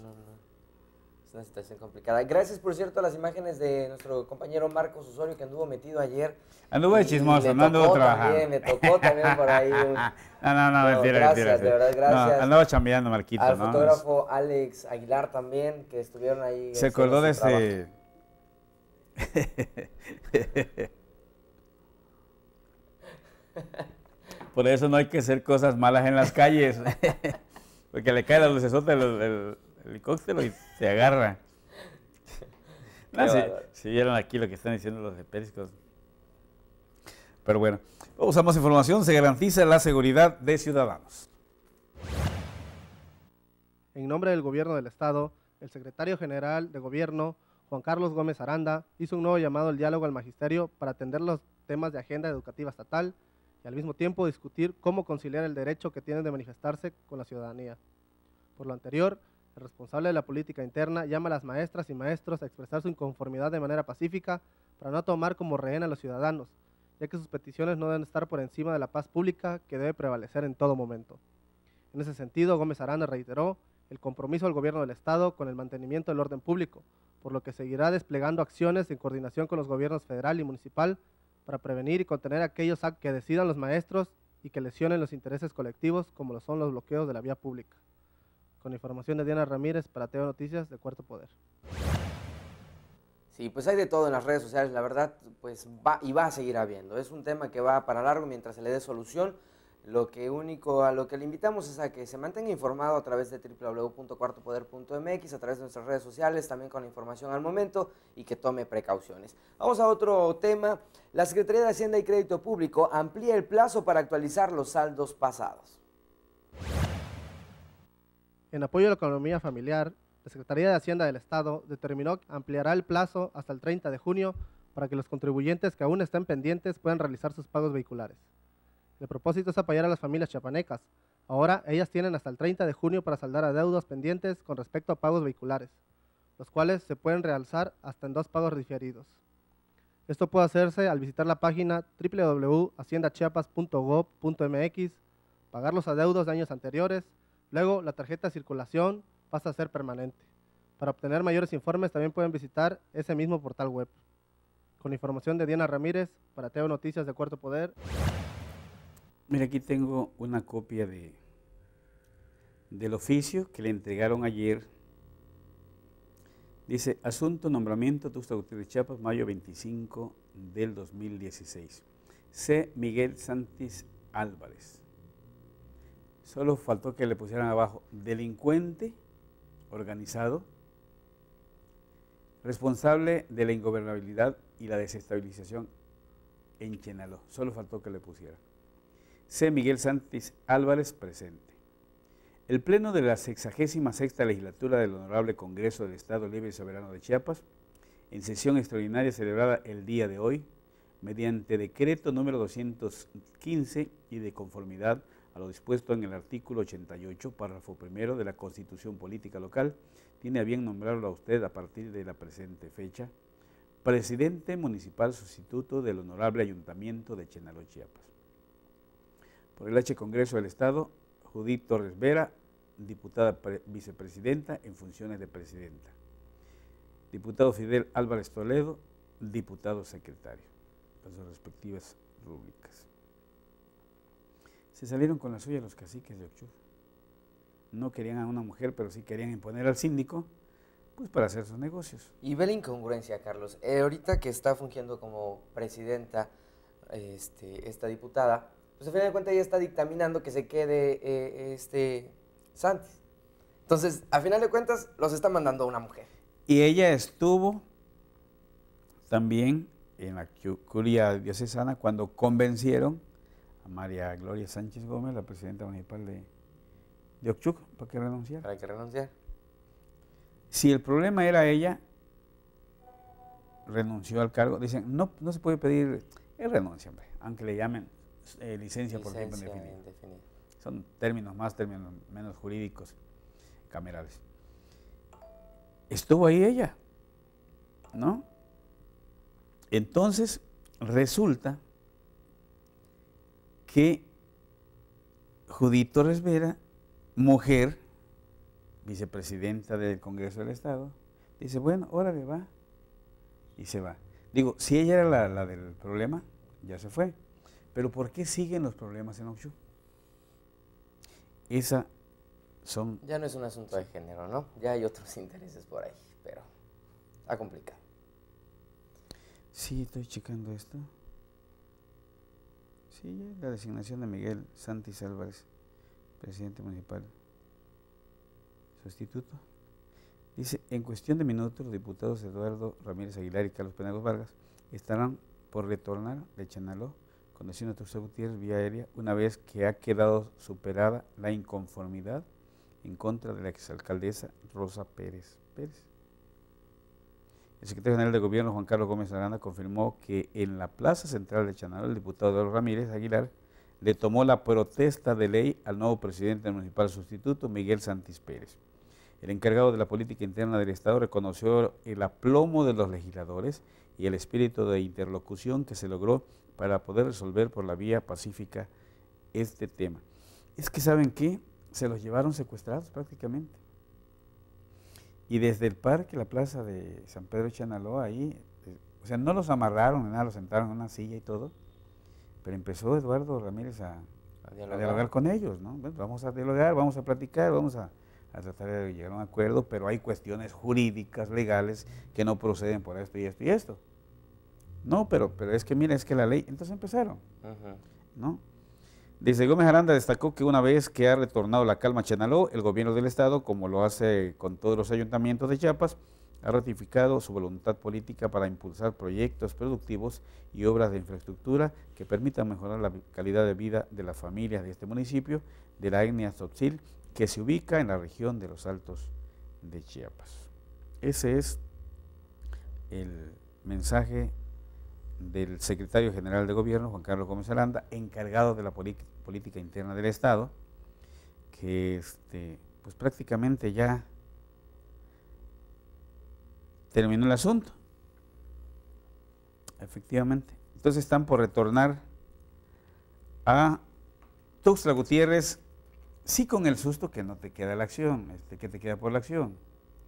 una situación complicada. Gracias, por cierto, a las imágenes de nuestro compañero Marcos Osorio, que anduvo metido ayer. Anduvo de chismoso, no anduvo trabajando. También, me tocó también por ahí. [LAUGHS] No, no, no, mentira, gracias, de verdad, gracias. andaba chambeando, Marquito. Al fotógrafo Alex Aguilar también, que estuvieron ahí. Se acordó de ese... [LAUGHS] por eso no hay que hacer cosas malas en las calles, [LAUGHS] porque le cae la los el, el el cóctel y se agarra. [LAUGHS] no, si, vieron aquí lo que están diciendo los de Pero bueno, ...usamos información. Se garantiza la seguridad de ciudadanos. En nombre del gobierno del Estado, el secretario general de gobierno, Juan Carlos Gómez Aranda, hizo un nuevo llamado al diálogo al magisterio para atender los temas de agenda educativa estatal y al mismo tiempo discutir cómo conciliar el derecho que tienen de manifestarse con la ciudadanía. Por lo anterior, el responsable de la política interna, llama a las maestras y maestros a expresar su inconformidad de manera pacífica para no tomar como rehén a los ciudadanos, ya que sus peticiones no deben estar por encima de la paz pública que debe prevalecer en todo momento. En ese sentido, Gómez Arana reiteró el compromiso del Gobierno del Estado con el mantenimiento del orden público, por lo que seguirá desplegando acciones en coordinación con los gobiernos federal y municipal para prevenir y contener aquellos actos que decidan los maestros y que lesionen los intereses colectivos como lo son los bloqueos de la vía pública. Con información de Diana Ramírez para Teo Noticias de Cuarto Poder. Sí, pues hay de todo en las redes sociales, la verdad, pues va y va a seguir habiendo. Es un tema que va para largo mientras se le dé solución. Lo que único a lo que le invitamos es a que se mantenga informado a través de www.cuartopoder.mx, a través de nuestras redes sociales, también con la información al momento y que tome precauciones. Vamos a otro tema. La Secretaría de Hacienda y Crédito Público amplía el plazo para actualizar los saldos pasados. En apoyo a la economía familiar, la Secretaría de Hacienda del Estado determinó que ampliará el plazo hasta el 30 de junio para que los contribuyentes que aún estén pendientes puedan realizar sus pagos vehiculares. El propósito es apoyar a las familias chapanecas. Ahora ellas tienen hasta el 30 de junio para saldar adeudos pendientes con respecto a pagos vehiculares, los cuales se pueden realzar hasta en dos pagos diferidos. Esto puede hacerse al visitar la página www.haciendachiapas.gov.mx, pagar los adeudos de años anteriores, Luego, la tarjeta de circulación pasa a ser permanente. Para obtener mayores informes también pueden visitar ese mismo portal web. Con información de Diana Ramírez para Teo Noticias de Cuarto Poder. Mira, aquí tengo una copia de del oficio que le entregaron ayer. Dice, asunto nombramiento Tusta Gutiérrez Chiapas, mayo 25 del 2016. C. Miguel Santis Álvarez. Solo faltó que le pusieran abajo delincuente organizado, responsable de la ingobernabilidad y la desestabilización en Chenaló. Solo faltó que le pusieran. C. Miguel Santis Álvarez, presente. El Pleno de la 66 legislatura del Honorable Congreso del Estado Libre y Soberano de Chiapas, en sesión extraordinaria celebrada el día de hoy, mediante decreto número 215 y de conformidad a lo dispuesto en el artículo 88, párrafo primero de la Constitución Política Local, tiene a bien nombrarlo a usted a partir de la presente fecha, presidente municipal sustituto del Honorable Ayuntamiento de Chenaló, Chiapas. Por el H Congreso del Estado, Judith Torres Vera, diputada vicepresidenta en funciones de presidenta. Diputado Fidel Álvarez Toledo, diputado secretario, las respectivas rúbricas. Se salieron con la suya los caciques de Ochur. No querían a una mujer, pero sí querían imponer al síndico, pues para hacer sus negocios. Y ve la incongruencia, Carlos. Eh, ahorita que está fungiendo como presidenta este, esta diputada, pues a final de cuentas ella está dictaminando que se quede eh, este Entonces, a final de cuentas, los está mandando a una mujer. Y ella estuvo también en la curia diocesana cuando convencieron a María Gloria Sánchez Gómez, la presidenta municipal de, de para qué renunciar? Para que renunciar? Si el problema era ella, renunció al cargo. Dicen, no, no se puede pedir, él renuncia, hombre, aunque le llamen eh, licencia, por tiempo indefinido. Son términos más, términos menos jurídicos, camerales. Estuvo ahí ella, ¿no? Entonces, resulta que Judith Torres Vera, mujer, vicepresidenta del Congreso del Estado, dice, bueno, órale, va, y se va. Digo, si ella era la, del problema, ya se fue. Pero ¿por qué siguen los problemas en Oxu? Esa son... Ya no es un asunto de género, ¿no? Ya hay otros [LAUGHS] intereses por ahí, pero ha complicado. Sí, estoy checando esto. Sí, la designación de Miguel Santis Álvarez, presidente municipal. Sustituto. Dice, en cuestión de minutos, los diputados Eduardo Ramírez Aguilar y Carlos Penagos Vargas estarán por retornar de Chanaló con destino a de Gutiérrez vía aérea una vez que ha quedado superada la inconformidad en contra de la exalcaldesa Rosa Pérez Pérez. El secretario general de Gobierno, Juan Carlos Gómez Aranda confirmó que en la Plaza Central de Chanal, el diputado Eduardo Ramírez Aguilar le tomó la protesta de ley al nuevo presidente municipal sustituto, Miguel Santis Pérez. El encargado de la política interna del Estado reconoció el aplomo de los legisladores y el espíritu de interlocución que se logró para poder resolver por la vía pacífica este tema. Es que, ¿saben qué? Se los llevaron secuestrados prácticamente. Y desde el parque, la plaza de San Pedro Chanaló, ahí, eh, o sea, no los amarraron, nada, los sentaron en una silla y todo, pero empezó Eduardo Ramírez a, dialogar. con ellos, ¿no? vamos a dialogar, vamos a platicar, vamos a, tratar de llegar a un acuerdo, pero hay cuestiones jurídicas, legales, que no proceden por esto y esto y esto. No, pero, pero es que mira, es que la ley. Entonces empezaron, ¿no? Desde Gómez Aranda destacó que una vez que ha retornado la calma a Chenaló, el gobierno del estado, como lo hace con todos los ayuntamientos de Chiapas, ha ratificado su voluntad política para impulsar proyectos productivos y obras de infraestructura que permitan mejorar la calidad de vida de las familias de este municipio de la etnia Tzotzil, que se ubica en la región de los Altos de Chiapas. Ese es el mensaje del secretario general de gobierno, Juan Carlos Gómez Aranda, encargado de la política interna del Estado, que este, pues prácticamente ya terminó el asunto. Efectivamente. Entonces están por retornar a Tuxtla Gutiérrez, sí con el susto que no te queda la acción, este, que te queda por la acción.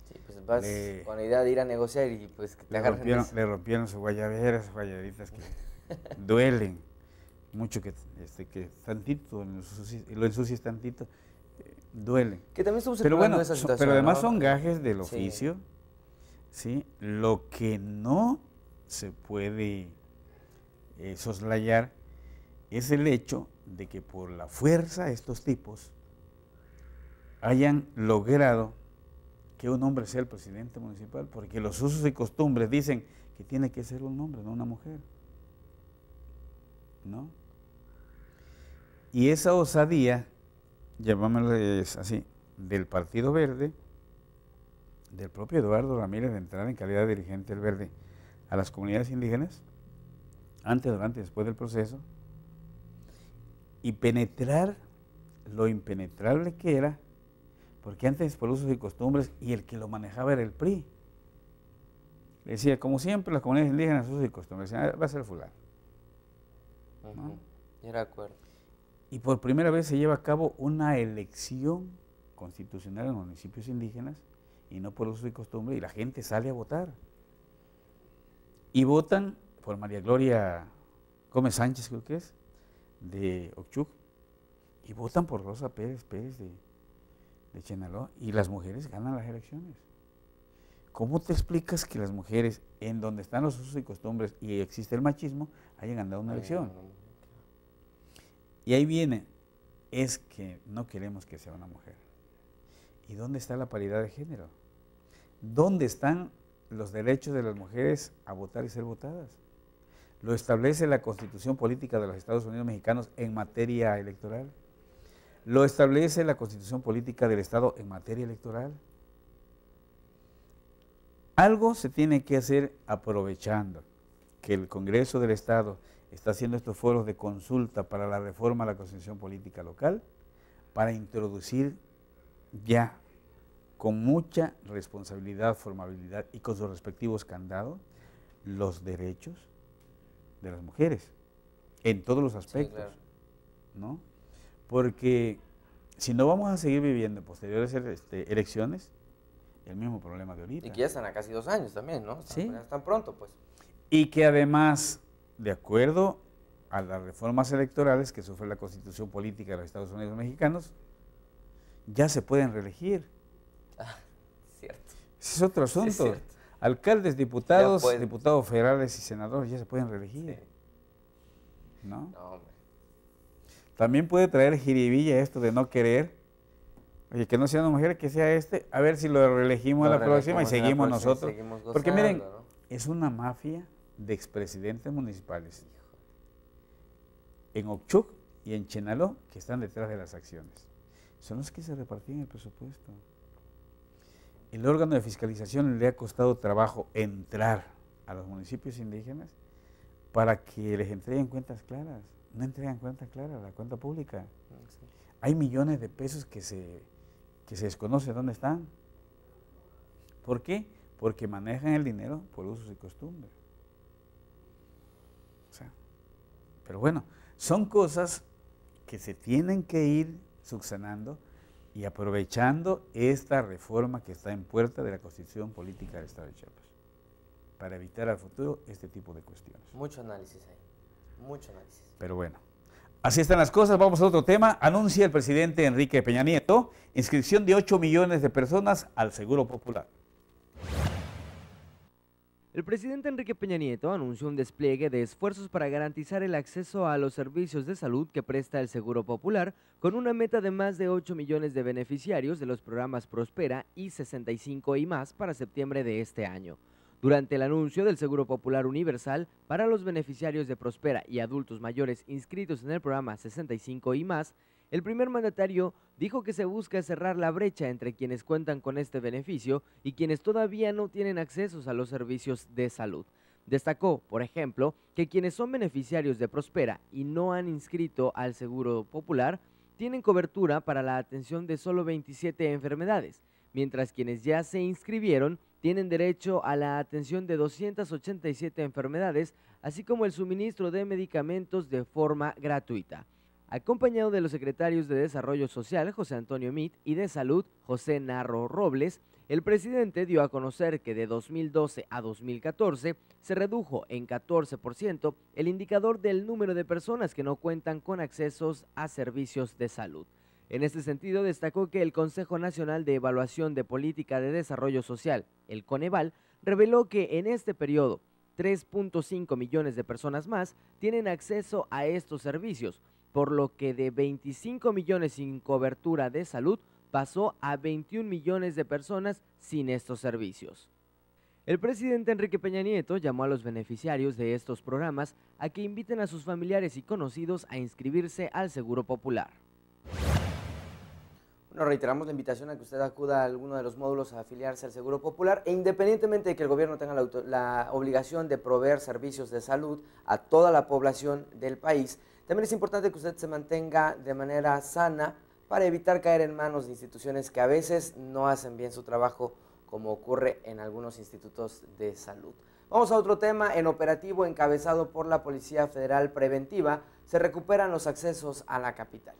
Este, pues vas con la idea de ir a negociar y pues le rompieron, Le rompieron sus guayaberas, sus que [LAUGHS] duelen mucho que, este, que tantito, lo ensucies tantito, eh, duelen. Que también estamos pero bueno, esa situación, Pero además son gajes del oficio, sí. Lo que no se puede eh, soslayar es el hecho de que por la fuerza estos tipos hayan logrado que un hombre sea el presidente municipal, porque los usos y costumbres dicen que tiene que ser un hombre, no una mujer. ¿No? Y esa osadía, llamámosles así, del Partido Verde, del propio Eduardo Ramírez de entrar en calidad de dirigente del Verde a las comunidades indígenas, antes, durante y después del proceso, y penetrar lo impenetrable que era porque antes por usos y costumbres y el que lo manejaba era el PRI. decía, como siempre, las comunidades indígenas, usos y costumbres. Ah, va a ser fulano. Era acuerdo. Y por primera vez se lleva a cabo una elección constitucional en municipios indígenas y no por usos y costumbres y la gente sale a votar. Y votan por María Gloria Gómez Sánchez, creo que es, de Ochuc, y votan por Rosa Pérez Pérez de, de y las mujeres ganan las elecciones. ¿Cómo te explicas que las mujeres, en donde están los usos y costumbres y existe el machismo, hayan ganado una elección? Y ahí viene, es que no queremos que sea una mujer. ¿Y dónde está la paridad de género? ¿Dónde están los derechos de las mujeres a votar y ser votadas? Lo establece la Constitución Política de los Estados Unidos Mexicanos en materia electoral. Lo establece la constitución política del Estado en materia electoral. Algo se tiene que hacer aprovechando que el Congreso del Estado está haciendo estos foros de consulta para la reforma a la constitución política local, para introducir ya con mucha responsabilidad, formabilidad y con sus respectivos candados los derechos de las mujeres en todos los aspectos, ¿no? Porque si no vamos a seguir viviendo posteriores er-, este, elecciones, el mismo problema de ahorita. Y que ya están a casi dos años también, ¿no? sí. Están pronto, pues. Y que además, de acuerdo a las reformas electorales que sufre la constitución política de los Estados Unidos mexicanos, ya se pueden reelegir. Ah, cierto. Ese es otro asunto. Alcaldes, diputados, diputados federales y senadores ya se pueden reelegir. ¿No? No, también puede traer jiribilla esto de no querer. oye, que no sea una mujer, que sea este. A ver si lo reelegimos a la próxima y seguimos nosotros. Porque miren, es una mafia de expresidentes municipales. En Ochuc y en Chenaló, que están detrás de las acciones. Son los que se repartían el presupuesto. El órgano de fiscalización le ha costado trabajo entrar a los municipios indígenas para que les entreguen cuentas claras no entregan cuenta clara, la cuenta pública. Hay millones de pesos que se, que se desconoce dónde están. ¿Por qué? Porque manejan el dinero por usos y costumbres. pero bueno, son cosas que se tienen que ir subsanando y aprovechando esta reforma que está en puerta de la Constitución Política del Estado de Chiapas para evitar al futuro este tipo de cuestiones. Mucho análisis ahí. Mucho análisis. Pero bueno, así están las cosas. Vamos a otro tema. Anuncia el presidente Enrique Peña Nieto inscripción de 8 millones de personas al Seguro Popular. El presidente Enrique Peña Nieto anunció un despliegue de esfuerzos para garantizar el acceso a los servicios de salud que presta el Seguro Popular, con una meta de más de 8 millones de beneficiarios de los programas Prospera y 65 y más para septiembre de este año. Durante el anuncio del Seguro Popular Universal para los beneficiarios de Prospera y adultos mayores inscritos en el programa 65 y más, el primer mandatario dijo que se busca cerrar la brecha entre quienes cuentan con este beneficio y quienes todavía no tienen acceso a los servicios de salud. Destacó, por ejemplo, que quienes son beneficiarios de Prospera y no han inscrito al Seguro Popular tienen cobertura para la atención de solo 27 enfermedades, mientras quienes ya se inscribieron tienen derecho a la atención de 287 enfermedades, así como el suministro de medicamentos de forma gratuita. Acompañado de los secretarios de Desarrollo Social, José Antonio Mit, y de Salud, José Narro Robles, el presidente dio a conocer que de 2012 a 2014 se redujo en 14% el indicador del número de personas que no cuentan con accesos a servicios de salud. En este sentido, destacó que el Consejo Nacional de Evaluación de Política de Desarrollo Social, el Coneval, reveló que en este periodo 3.5 millones de personas más tienen acceso a estos servicios, por lo que de 25 millones sin cobertura de salud pasó a 21 millones de personas sin estos servicios. El presidente Enrique Peña Nieto llamó a los beneficiarios de estos programas a que inviten a sus familiares y conocidos a inscribirse al Seguro Popular. Nos reiteramos la invitación a que usted acuda a alguno de los módulos a afiliarse al Seguro Popular e independientemente de que el gobierno tenga la, obligación de proveer servicios de salud a toda la población del país, también es importante que usted se mantenga de manera sana para evitar caer en manos de instituciones que a veces no hacen bien su trabajo como ocurre en algunos institutos de salud. Vamos a otro tema, en operativo encabezado por la Policía Federal Preventiva, se recuperan los accesos a la capital.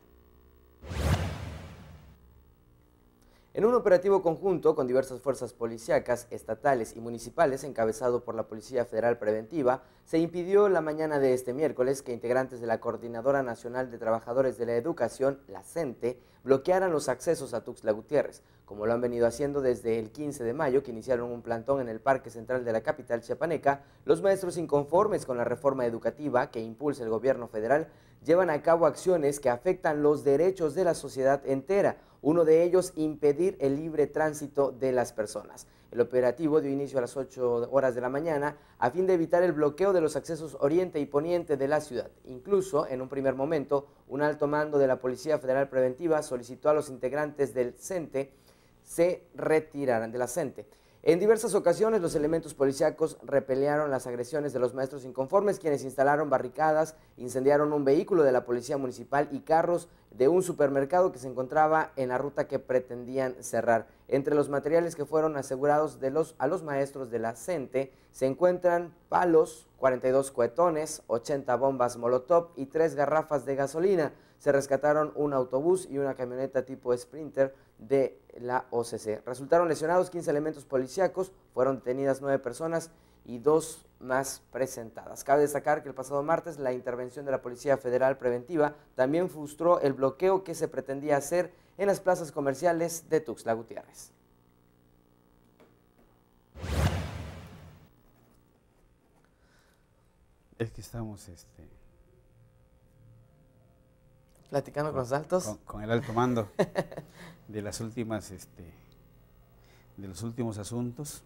En un operativo conjunto con diversas fuerzas policíacas, estatales y municipales encabezado por la Policía Federal Preventiva, se impidió la mañana de este miércoles que integrantes de la Coordinadora Nacional de Trabajadores de la Educación, la CENTE, bloquearan los accesos a Tuxtla Gutiérrez, como lo han venido haciendo desde el 15 de mayo que iniciaron un plantón en el Parque Central de la capital chiapaneca, los maestros inconformes con la reforma educativa que impulsa el gobierno federal llevan a cabo acciones que afectan los derechos de la sociedad entera uno de ellos impedir el libre tránsito de las personas. El operativo dio inicio a las 8 horas de la mañana a fin de evitar el bloqueo de los accesos oriente y poniente de la ciudad. Incluso, en un primer momento, un alto mando de la Policía Federal Preventiva solicitó a los integrantes del CENTE se retiraran de la CENTE. En diversas ocasiones los elementos policíacos repelearon las agresiones de los maestros inconformes, quienes instalaron barricadas, incendiaron un vehículo de la policía municipal y carros de un supermercado que se encontraba en la ruta que pretendían cerrar. Entre los materiales que fueron asegurados de los, a los maestros de la CENTE se encuentran palos, 42 cohetones, 80 bombas Molotov y 3 garrafas de gasolina. Se rescataron un autobús y una camioneta tipo Sprinter de la OCC. Resultaron lesionados 15 elementos policíacos, fueron detenidas 9 personas y dos más presentadas. Cabe destacar que el pasado martes la intervención de la Policía Federal Preventiva también frustró el bloqueo que se pretendía hacer en las plazas comerciales de Tuxtla Gutiérrez. Es que estamos este, platicando con, los altos. Con, con, el alto mando [LAUGHS] de las últimas, este, de los últimos asuntos.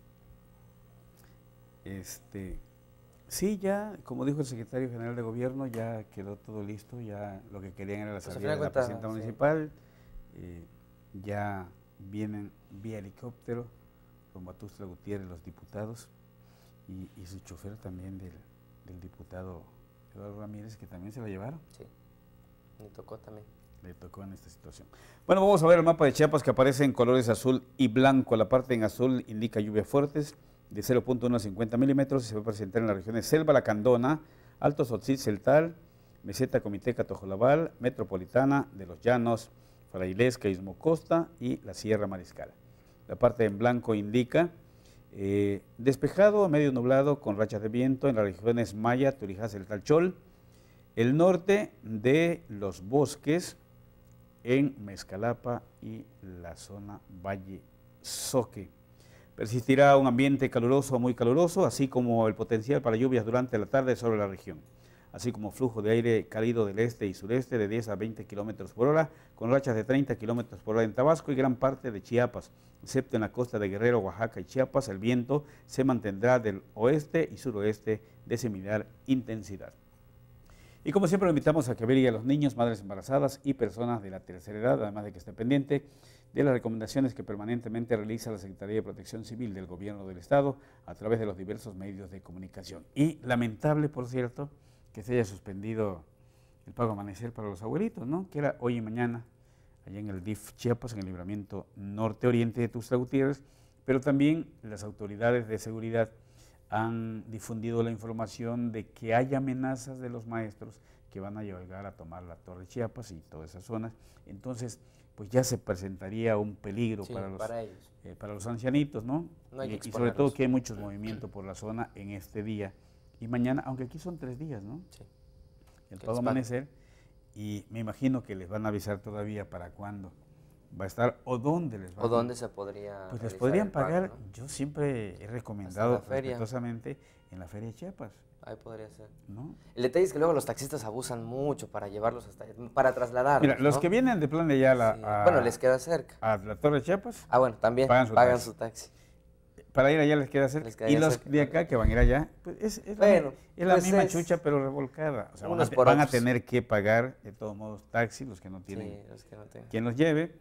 Este, sí, ya, como dijo el secretario general de gobierno, ya quedó todo listo, ya lo que querían era la pues, salida de la presidenta municipal, eh, ya vienen vía helicóptero con Batustra Gutiérrez los diputados y, su chofer también del, diputado Eduardo Ramírez, que también se lo llevaron. Sí, le tocó también le tocó en esta situación. Bueno, vamos a ver el mapa de Chiapas que aparece en colores azul y blanco. La parte en azul indica lluvias fuertes de 0.1 a 50 milímetros y se va a presentar en las regiones Selva La Candona, Alto Sotzil Celtal, Meseta Comité, Tojolabal, Metropolitana de los Llanos, Frailesca, ismo Costa y la Sierra Mariscal. La parte en blanco indica eh, despejado a medio nublado con rachas de viento en las regiones Maya, Turijá, Celtal, Chol, el norte de los bosques en Mezcalapa y la zona Valle Soque. Persistirá un ambiente caluroso muy caluroso, así como el potencial para lluvias durante la tarde sobre la región, así como flujo de aire cálido del este y sureste de 10 a 20 kilómetros por hora, con rachas de 30 kilómetros por hora en Tabasco y gran parte de Chiapas, excepto en la costa de Guerrero, Oaxaca y Chiapas, el viento se mantendrá del oeste y suroeste de similar intensidad. Y como siempre, lo invitamos a que abrigue a los niños, madres embarazadas y personas de la tercera edad, además de que esté pendiente de las recomendaciones que permanentemente realiza la Secretaría de Protección Civil del Gobierno del Estado a través de los diversos medios de comunicación. Y lamentable, por cierto, que se haya suspendido el pago amanecer para los abuelitos, ¿no? que era hoy y mañana, allá en el DIF Chiapas, en el libramiento norte-oriente de Tuxtla Gutiérrez, pero también las autoridades de seguridad han difundido la información de que hay amenazas de los maestros que van a llegar a tomar la Torre Chiapas y todas esas zonas. Entonces, pues ya se presentaría un peligro para, los, eh, para, los, ancianitos, ¿no? y, sobre todo que hay muchos movimientos por la zona en este día y mañana, aunque aquí son tres días, ¿no? Sí. El todo amanecer y me imagino que les van a avisar todavía para cuándo va a estar o dónde les va a o dónde se podría pues les podrían pagar yo siempre he recomendado respetuosamente en la feria de Chiapas ahí podría ser no el detalle es que luego los taxistas abusan mucho para llevarlos hasta para trasladarlos mira los que vienen de plan de allá a, bueno les queda cerca a la Torre de Chiapas ah bueno también pagan su, taxi. Para ir allá les queda cerca. y los de acá que van a ir allá, pues es, la, pues misma chucha pero revolcada. O sea, van, a, van a, tener que pagar de todos modos taxi los que no tienen, sí, los que no tienen. quien los lleve.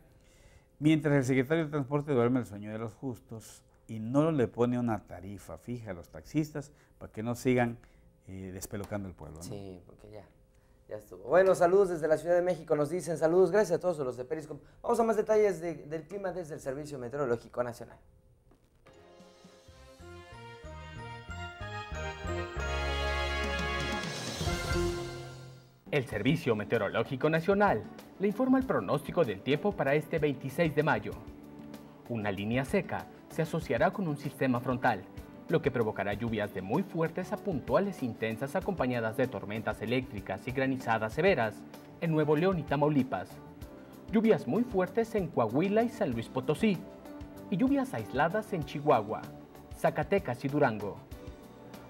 Mientras el secretario de Transporte duerme el sueño de los justos y no le pone una tarifa fija a los taxistas para que no sigan eh, despelocando el pueblo. Sí, porque ya, ya estuvo. Bueno, saludos desde la Ciudad de México, nos dicen saludos, gracias a todos los de Periscope. Vamos a más detalles del clima desde el Servicio Meteorológico Nacional. El Servicio Meteorológico Nacional le informa el pronóstico del tiempo para este 26 de mayo. Una línea seca se asociará con un sistema frontal, lo que provocará lluvias de muy fuertes a puntuales intensas acompañadas de tormentas eléctricas y granizadas severas en Nuevo León y Tamaulipas. Lluvias muy fuertes en Coahuila y San Luis Potosí, y lluvias aisladas en Chihuahua, Zacatecas y Durango.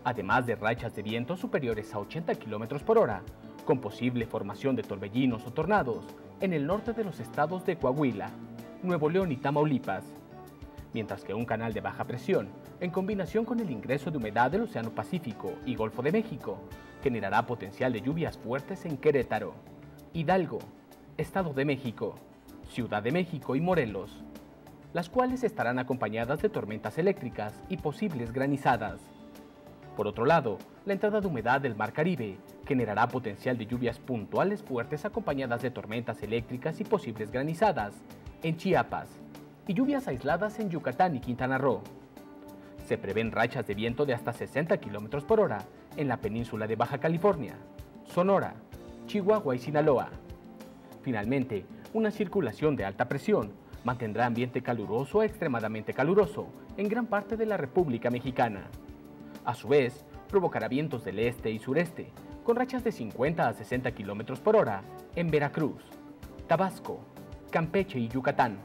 Además de rachas de viento superiores a 80 km por hora, con posible formación de torbellinos o tornados en el norte de los estados de Coahuila, Nuevo León y Tamaulipas, mientras que un canal de baja presión, en combinación con el ingreso de humedad del Océano Pacífico y Golfo de México, generará potencial de lluvias fuertes en Querétaro, Hidalgo, Estado de México, Ciudad de México y Morelos, las cuales estarán acompañadas de tormentas eléctricas y posibles granizadas. Por otro lado, la entrada de humedad del Mar Caribe generará potencial de lluvias puntuales fuertes acompañadas de tormentas eléctricas y posibles granizadas en Chiapas y lluvias aisladas en Yucatán y Quintana Roo. Se prevén rachas de viento de hasta 60 km por hora en la península de Baja California, Sonora, Chihuahua y Sinaloa. Finalmente, una circulación de alta presión mantendrá ambiente caluroso a extremadamente caluroso en gran parte de la República Mexicana. A su vez, provocará vientos del este y sureste, con rachas de 50 a 60 km por hora en Veracruz, Tabasco, Campeche y Yucatán.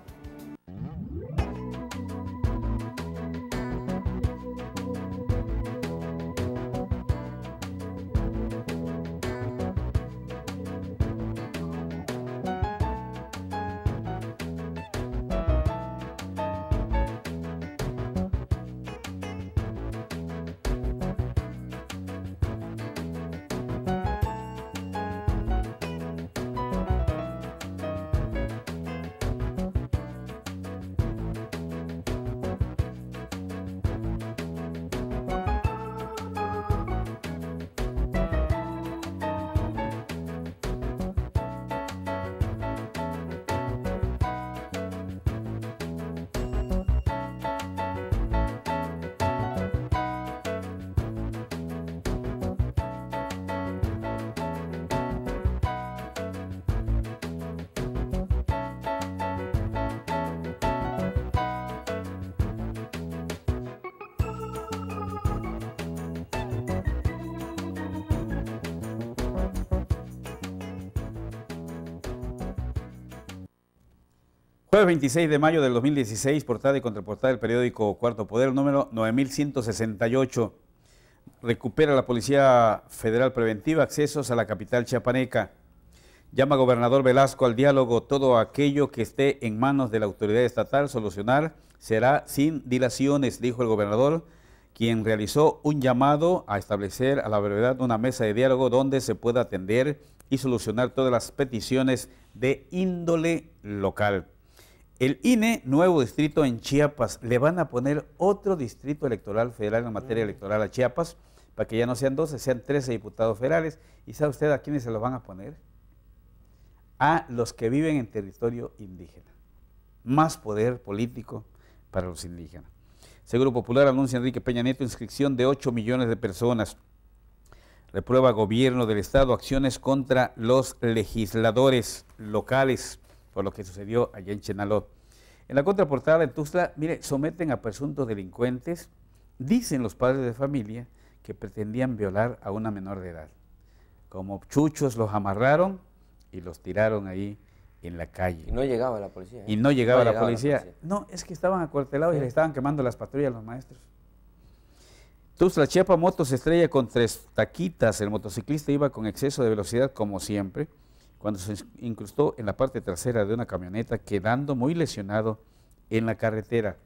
Jueves 26 de mayo del 2016, portada y contraportada del periódico Cuarto Poder, número 9168. Recupera la Policía Federal Preventiva accesos a la capital chiapaneca. Llama gobernador Velasco al diálogo. Todo aquello que esté en manos de la autoridad estatal solucionar será sin dilaciones, dijo el gobernador, quien realizó un llamado a establecer a la brevedad una mesa de diálogo donde se pueda atender y solucionar todas las peticiones de índole local. El INE, nuevo distrito en Chiapas, le van a poner otro distrito electoral federal en materia mm. electoral a Chiapas, para que ya no sean 12, sean 13 diputados federales. ¿Y sabe usted a quiénes se los van a poner? A los que viven en territorio indígena. Más poder político para los indígenas. Seguro Popular anuncia Enrique Peña Nieto inscripción de 8 millones de personas. Reprueba gobierno del Estado acciones contra los legisladores locales por lo que sucedió allá en Chenaló. En la contraportada de Tuzla... mire, someten a presuntos delincuentes, dicen los padres de familia, que pretendían violar a una menor de edad. Como chuchos los amarraron y los tiraron ahí en la calle. Y no llegaba la policía. ¿eh? Y no llegaba, la, policía. No, es que estaban acuartelados y le estaban quemando las patrullas a los maestros. ...Tuzla, Chiapa Motos estrella con tres taquitas. El motociclista iba con exceso de velocidad como siempre cuando se incrustó en la parte trasera de una camioneta, quedando muy lesionado en la carretera.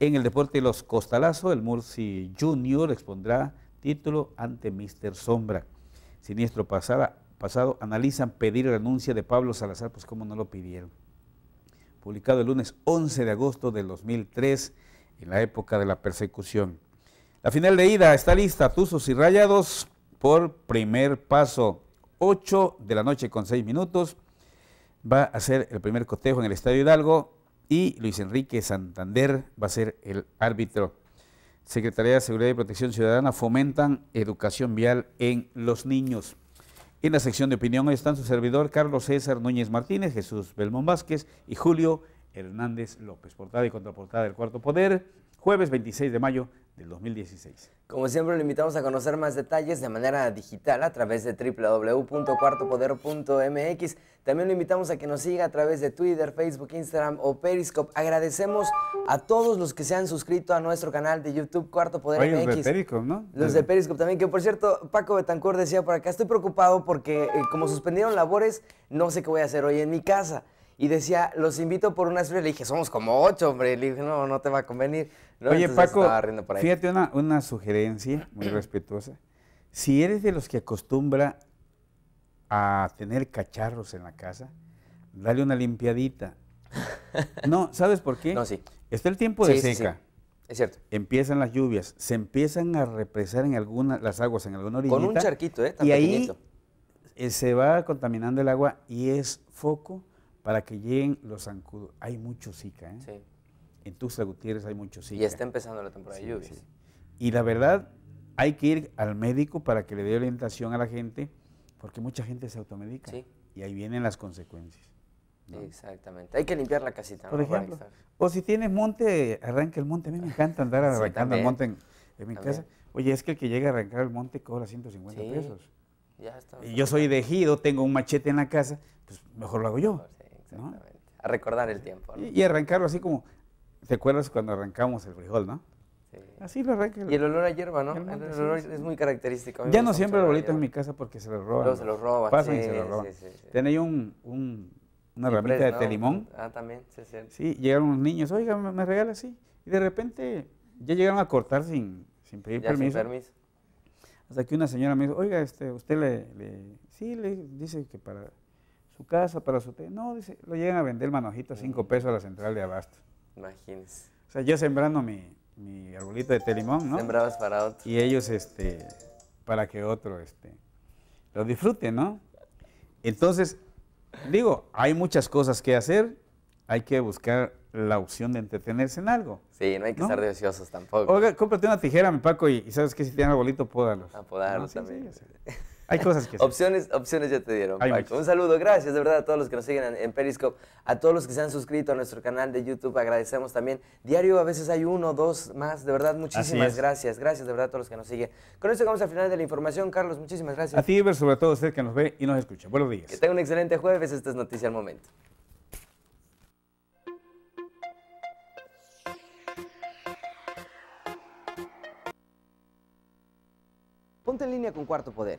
En el deporte de los costalazos, el Murci Junior expondrá título ante Mister Sombra. Siniestro pasado, analizan pedir renuncia de Pablo Salazar, pues cómo no lo pidieron. Publicado el lunes 11 de agosto del 2003, en la época de la persecución. La final de ida está lista, Tuzos y Rayados por primer paso. 8 de la noche con 6 minutos. Va a ser el primer cotejo en el Estadio Hidalgo y Luis Enrique Santander va a ser el árbitro. Secretaría de Seguridad y Protección Ciudadana fomentan educación vial en los niños. En la sección de opinión están su servidor Carlos César Núñez Martínez, Jesús Belmón Vázquez y Julio Hernández López. Portada y contraportada del Cuarto Poder, jueves 26 de mayo del 2016. Como siempre, lo invitamos a conocer más detalles de manera digital a través de www.cuartopoder.mx. También lo invitamos a que nos siga a través de Twitter, Facebook, Instagram o Periscope. Agradecemos a todos los que se han suscrito a nuestro canal de YouTube Cuarto Poder MX. Los de Periscope, también, que por cierto, Paco Betancourt decía por acá, estoy preocupado porque eh, como suspendieron labores, no sé qué voy a hacer hoy en mi casa y decía, los invito por una... frías. Le dije, somos como ocho, hombre. Le dije, no, no te va a convenir. Oye, Paco, fíjate una, sugerencia muy respetuosa. Si eres de los que acostumbra a tener cacharros en la casa, dale una limpiadita. [LAUGHS] No, ¿sabes por qué? No, sí. Está el tiempo de seca. es cierto. Empiezan las lluvias, se empiezan a represar en las aguas en alguna orillita. Con un charquito, ¿eh? y ahí eh, se va contaminando el agua y es foco para que lleguen los zancudos. Hay mucho zika, ¿eh? Sí. En tus Gutiérrez hay mucho zika. Y está empezando la temporada de lluvias. Y la verdad, hay que ir al médico para que le dé orientación a la gente, porque mucha gente se automedica. Sí. Y ahí vienen las consecuencias. Exactamente. Hay que limpiar la casita. Por ejemplo, o si tienes monte, arranca el monte. A mí me encanta andar arrancando el monte en, mi casa. Oye, es que el que llega a arrancar el monte cobra 150 pesos. Ya está y yo soy de ejido, tengo un machete en la casa, pues mejor lo hago yo. A recordar el tiempo. Y, arrancarlo así como, ¿te acuerdas cuando arrancamos el frijol, no? Así lo arranca. Y el olor a hierba, ¿no? es muy característico. Ya no siempre el bolito en mi casa porque se lo roban. se Pasan y se lo roban. Tenía un, una ramita de telimón. Ah, también, sí, llegaron unos niños, oiga, me, regalas así. Y de repente ya llegaron a cortar sin, pedir permiso. Sin permiso. Hasta que una señora me dijo, oiga, este, usted le, le, le dice que para su casa para su té. No, dice, lo llegan a vender manojito a cinco pesos a la central de abasto. Imagínense. O sea, yo sembrando mi, mi arbolito de telimón, ¿no? Sembrabas para otro. Y ellos, este, para que otro, este, lo disfrute, ¿no? Entonces, digo, hay muchas cosas que hacer, hay que buscar la opción de entretenerse en algo. Sí, no hay que estar deseosos tampoco. Oiga, cómprate una tijera, mi Paco, y, sabes que si tiene arbolito, pódalos. A podarlos ah, también. [LAUGHS] Hay cosas que Opciones, opciones ya te dieron. Un saludo, gracias de verdad a todos los que nos siguen en, Periscope, a todos los que se han suscrito a nuestro canal de YouTube, agradecemos también. Diario a veces hay uno, dos más, de verdad muchísimas gracias, gracias de verdad a todos los que nos siguen. Con esto vamos al final de la información, Carlos, muchísimas gracias. A ti, pero sobre todo a usted que nos ve y nos escucha. Buenos días. Que tenga un excelente jueves, esta es Noticia al Momento. Ponte en línea con Cuarto Poder.